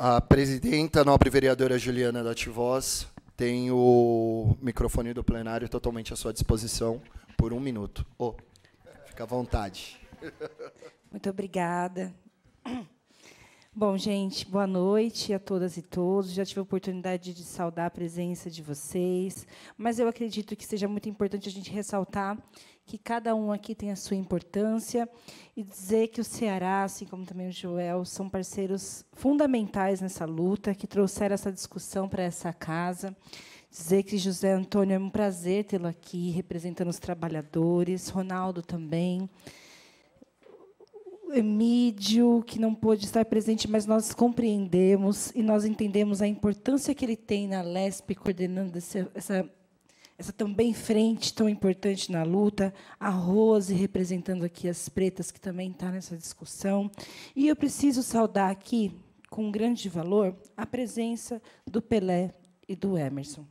A presidenta, nobre vereadora Juliana Dativós, tem o microfone do plenário totalmente à sua disposição por um minuto. Oh, fica à vontade. Muito obrigada. Bom, gente, boa noite a todas e todos. Já tive a oportunidade de saudar a presença de vocês, mas eu acredito que seja muito importante a gente ressaltar que cada um aqui tem a sua importância e dizer que o Ceará, assim como também o Joel, são parceiros fundamentais nessa luta, que trouxeram essa discussão para essa casa. Dizer que José Antônio é um prazer tê-lo aqui, representando os trabalhadores, Ronaldo também. Emídio, que não pôde estar presente, mas nós compreendemos e nós entendemos a importância que ele tem na LESP, coordenando essa, essa essa também frente tão importante na luta, a Rose representando aqui as pretas, que também está nessa discussão. E eu preciso saudar aqui, com grande valor, a presença do Pelé e do Emerson,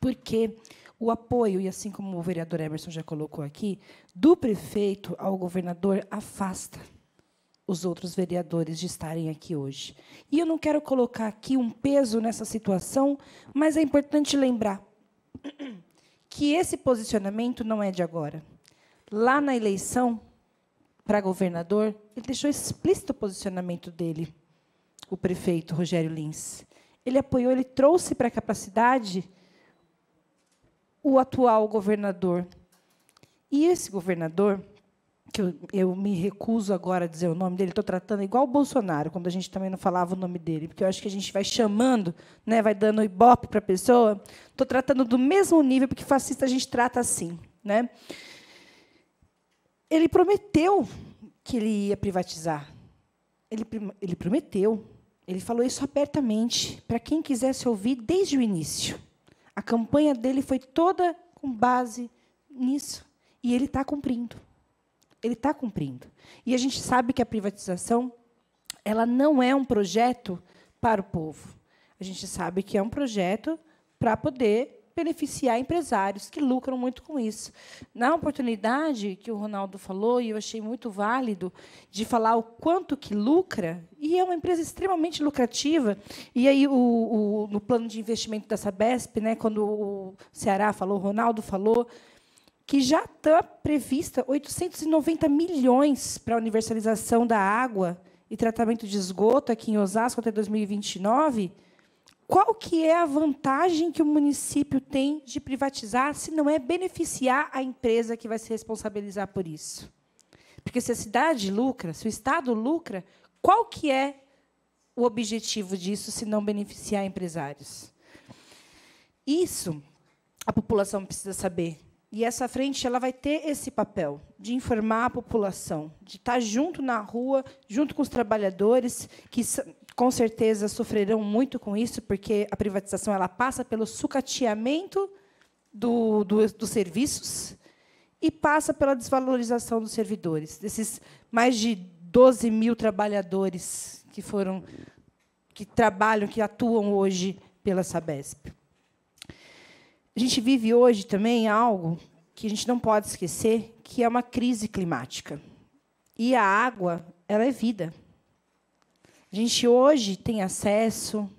porque o apoio, e assim como o vereador Emerson já colocou aqui, do prefeito ao governador afasta os outros vereadores de estarem aqui hoje. E eu não quero colocar aqui um peso nessa situação, mas é importante lembrar que esse posicionamento não é de agora. Lá na eleição para governador, ele deixou explícito o posicionamento dele, o prefeito Rogério Lins. Ele apoiou, ele trouxe para a capacidade o atual governador. E esse governador que eu, eu, me recuso agora a dizer o nome dele, estou tratando igual o Bolsonaro, quando a gente também não falava o nome dele, porque eu acho que a gente vai chamando, né, vai dando ibope para a pessoa. Estou tratando do mesmo nível, porque fascista a gente trata assim. Né? Ele prometeu que ele ia privatizar. Ele, ele prometeu. Ele falou isso abertamente, para quem quisesse ouvir desde o início. A campanha dele foi toda com base nisso. E ele está cumprindo ele está cumprindo. E a gente sabe que a privatização ela não é um projeto para o povo. A gente sabe que é um projeto para poder beneficiar empresários que lucram muito com isso. Na oportunidade que o Ronaldo falou, e eu achei muito válido, de falar o quanto que lucra, e é uma empresa extremamente lucrativa, e aí o, o no plano de investimento da Sabesp, né, quando o Ceará falou, o Ronaldo falou, que já está prevista 890 milhões para a universalização da água e tratamento de esgoto aqui em Osasco até 2029, qual que é a vantagem que o município tem de privatizar se não é beneficiar a empresa que vai se responsabilizar por isso? Porque se a cidade lucra, se o Estado lucra, qual que é o objetivo disso se não beneficiar empresários? Isso a população precisa saber. E essa frente ela vai ter esse papel de informar a população, de estar junto na rua, junto com os trabalhadores, que com certeza sofrerão muito com isso, porque a privatização ela passa pelo sucateamento do, do, dos serviços e passa pela desvalorização dos servidores, desses mais de 12 mil trabalhadores que foram que trabalham, que atuam hoje pela Sabesp. A gente vive hoje também algo que a gente não pode esquecer, que é uma crise climática. E a água, ela é vida. A gente hoje tem acesso,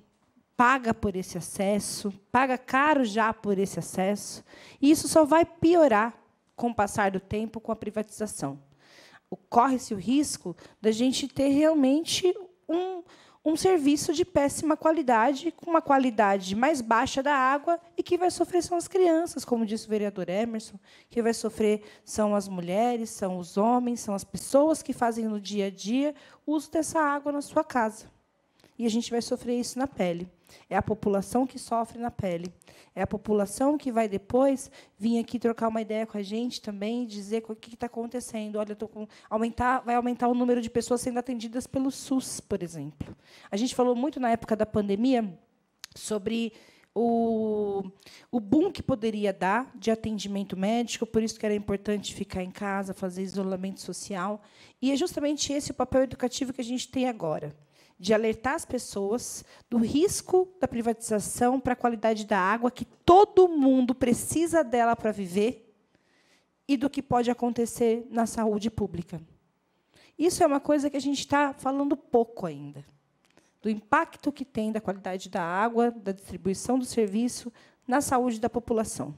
paga por esse acesso, paga caro já por esse acesso, e isso só vai piorar com o passar do tempo com a privatização. Corre-se o risco da gente ter realmente um, um serviço de péssima qualidade, com uma qualidade mais baixa da água, e que vai sofrer são as crianças, como disse o vereador Emerson, que vai sofrer são as mulheres, são os homens, são as pessoas que fazem no dia a dia uso dessa água na sua casa. E a gente vai sofrer isso na pele. É a população que sofre na pele. É a população que vai depois vir aqui trocar uma ideia com a gente também, dizer o que está acontecendo. Olha, eu com aumentar, vai aumentar o número de pessoas sendo atendidas pelo SUS, por exemplo. A gente falou muito na época da pandemia sobre o, o boom que poderia dar de atendimento médico, por isso que era importante ficar em casa, fazer isolamento social. E é justamente esse o papel educativo que a gente tem agora de alertar as pessoas do risco da privatização para a qualidade da água, que todo mundo precisa dela para viver, e do que pode acontecer na saúde pública. Isso é uma coisa que a gente está falando pouco ainda. Do impacto que tem da qualidade da água, da distribuição do serviço na saúde da população.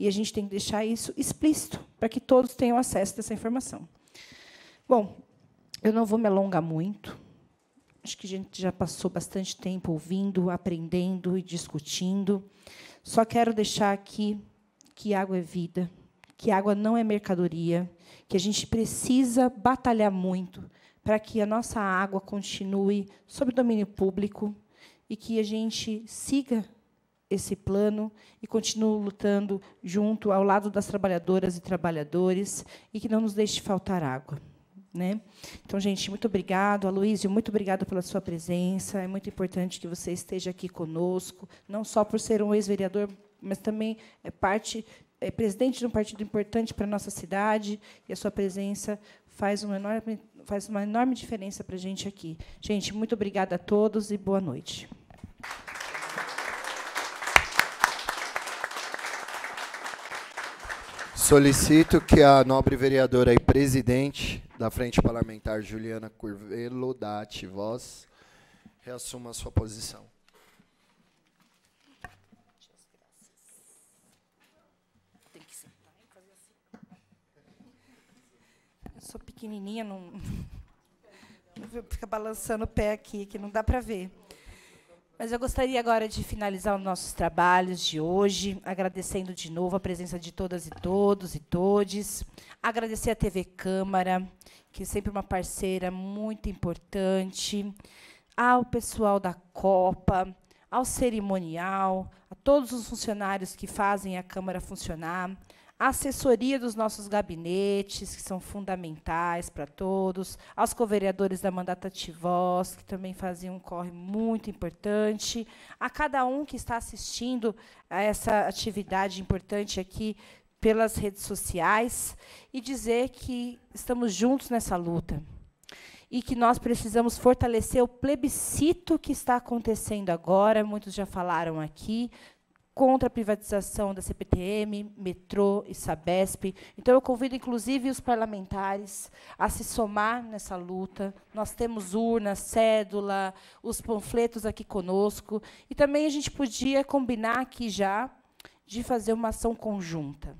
E a gente tem que deixar isso explícito, para que todos tenham acesso a essa informação. Bom, eu não vou me alongar muito, Acho que a gente já passou bastante tempo ouvindo, aprendendo e discutindo. Só quero deixar aqui que água é vida, que água não é mercadoria, que a gente precisa batalhar muito para que a nossa água continue sob domínio público e que a gente siga esse plano e continue lutando junto ao lado das trabalhadoras e trabalhadores e que não nos deixe faltar água. Né? Então, gente, muito obrigado. Aloysio, muito obrigado pela sua presença. É muito importante que você esteja aqui conosco, não só por ser um ex-vereador, mas também é parte é presidente de um partido importante para a nossa cidade, e a sua presença faz uma enorme, faz uma enorme diferença para a gente aqui. Gente, muito obrigada a todos e boa noite. Solicito que a nobre vereadora e presidente da Frente Parlamentar Juliana Curvelo Dati Voz reassuma sua posição. Eu sou pequenininha, não fica balançando o pé aqui, que não dá para ver. Mas eu gostaria agora de finalizar os nossos trabalhos de hoje, agradecendo de novo a presença de todas e todos e todes, agradecer a TV Câmara, que é sempre uma parceira muito importante, ao pessoal da Copa, ao cerimonial, a todos os funcionários que fazem a Câmara funcionar, a assessoria dos nossos gabinetes, que são fundamentais para todos, aos co-vereadores da Mandata Tivós, que também faziam um corre muito importante, a cada um que está assistindo a essa atividade importante aqui pelas redes sociais e dizer que estamos juntos nessa luta e que nós precisamos fortalecer o plebiscito que está acontecendo agora, muitos já falaram aqui, contra a privatização da CPTM, metrô e Sabesp. Então, eu convido, inclusive, os parlamentares a se somar nessa luta. Nós temos urna, cédula, os panfletos aqui conosco. E também a gente podia combinar aqui já de fazer uma ação conjunta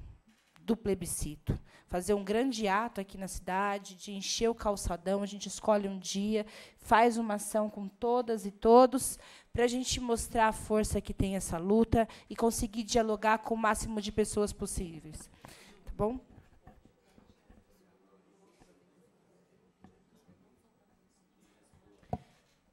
do plebiscito. Fazer um grande ato aqui na cidade, de encher o calçadão, a gente escolhe um dia, faz uma ação com todas e todos, para a gente mostrar a força que tem essa luta e conseguir dialogar com o máximo de pessoas possíveis. Tá bom?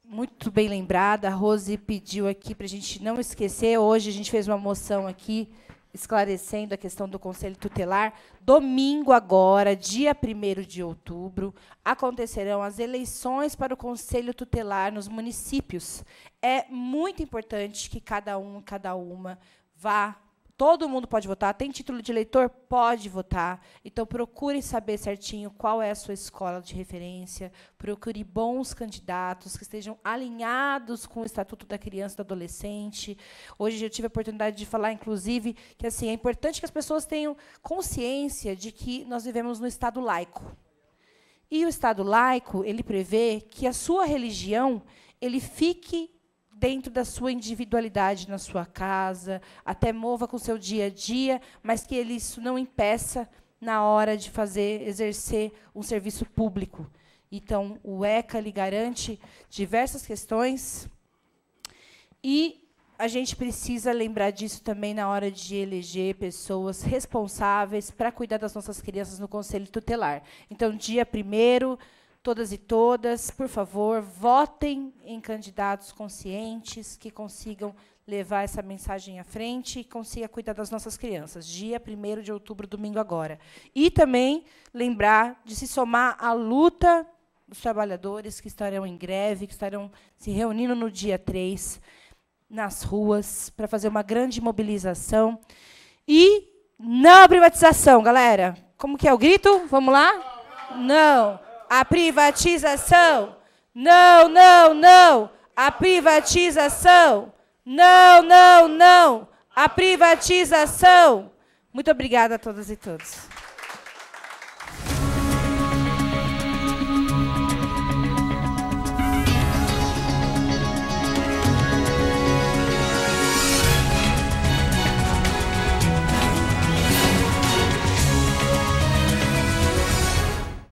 muito bem lembrada. A Rose pediu aqui para a gente não esquecer. Hoje a gente fez uma moção aqui esclarecendo a questão do Conselho Tutelar. Domingo agora, dia 1 de outubro, acontecerão as eleições para o Conselho Tutelar nos municípios. É muito importante que cada um, cada uma vá Todo mundo pode votar. Tem título de eleitor? Pode votar. Então, procure saber certinho qual é a sua escola de referência. Procure bons candidatos que estejam alinhados com o Estatuto da Criança e do Adolescente. Hoje eu tive a oportunidade de falar, inclusive, que assim, é importante que as pessoas tenham consciência de que nós vivemos no Estado laico. E o Estado laico, ele prevê que a sua religião ele fique dentro da sua individualidade na sua casa, até mova com o seu dia a dia, mas que ele, isso não impeça na hora de fazer, exercer um serviço público. Então, o ECA lhe garante diversas questões e a gente precisa lembrar disso também na hora de eleger pessoas responsáveis para cuidar das nossas crianças no Conselho Tutelar. Então, dia primeiro todas e todas, por favor, votem em candidatos conscientes que consigam levar essa mensagem à frente e consiga cuidar das nossas crianças. Dia 1 de outubro, domingo agora. E também lembrar de se somar à luta dos trabalhadores que estarão em greve, que estarão se reunindo no dia 3 nas ruas para fazer uma grande mobilização e não a privatização, galera. Como que é o grito? Vamos lá? Não. A privatização! Não, não, não! A privatização! Não, não, não! A privatização! Muito obrigada a todas e todos.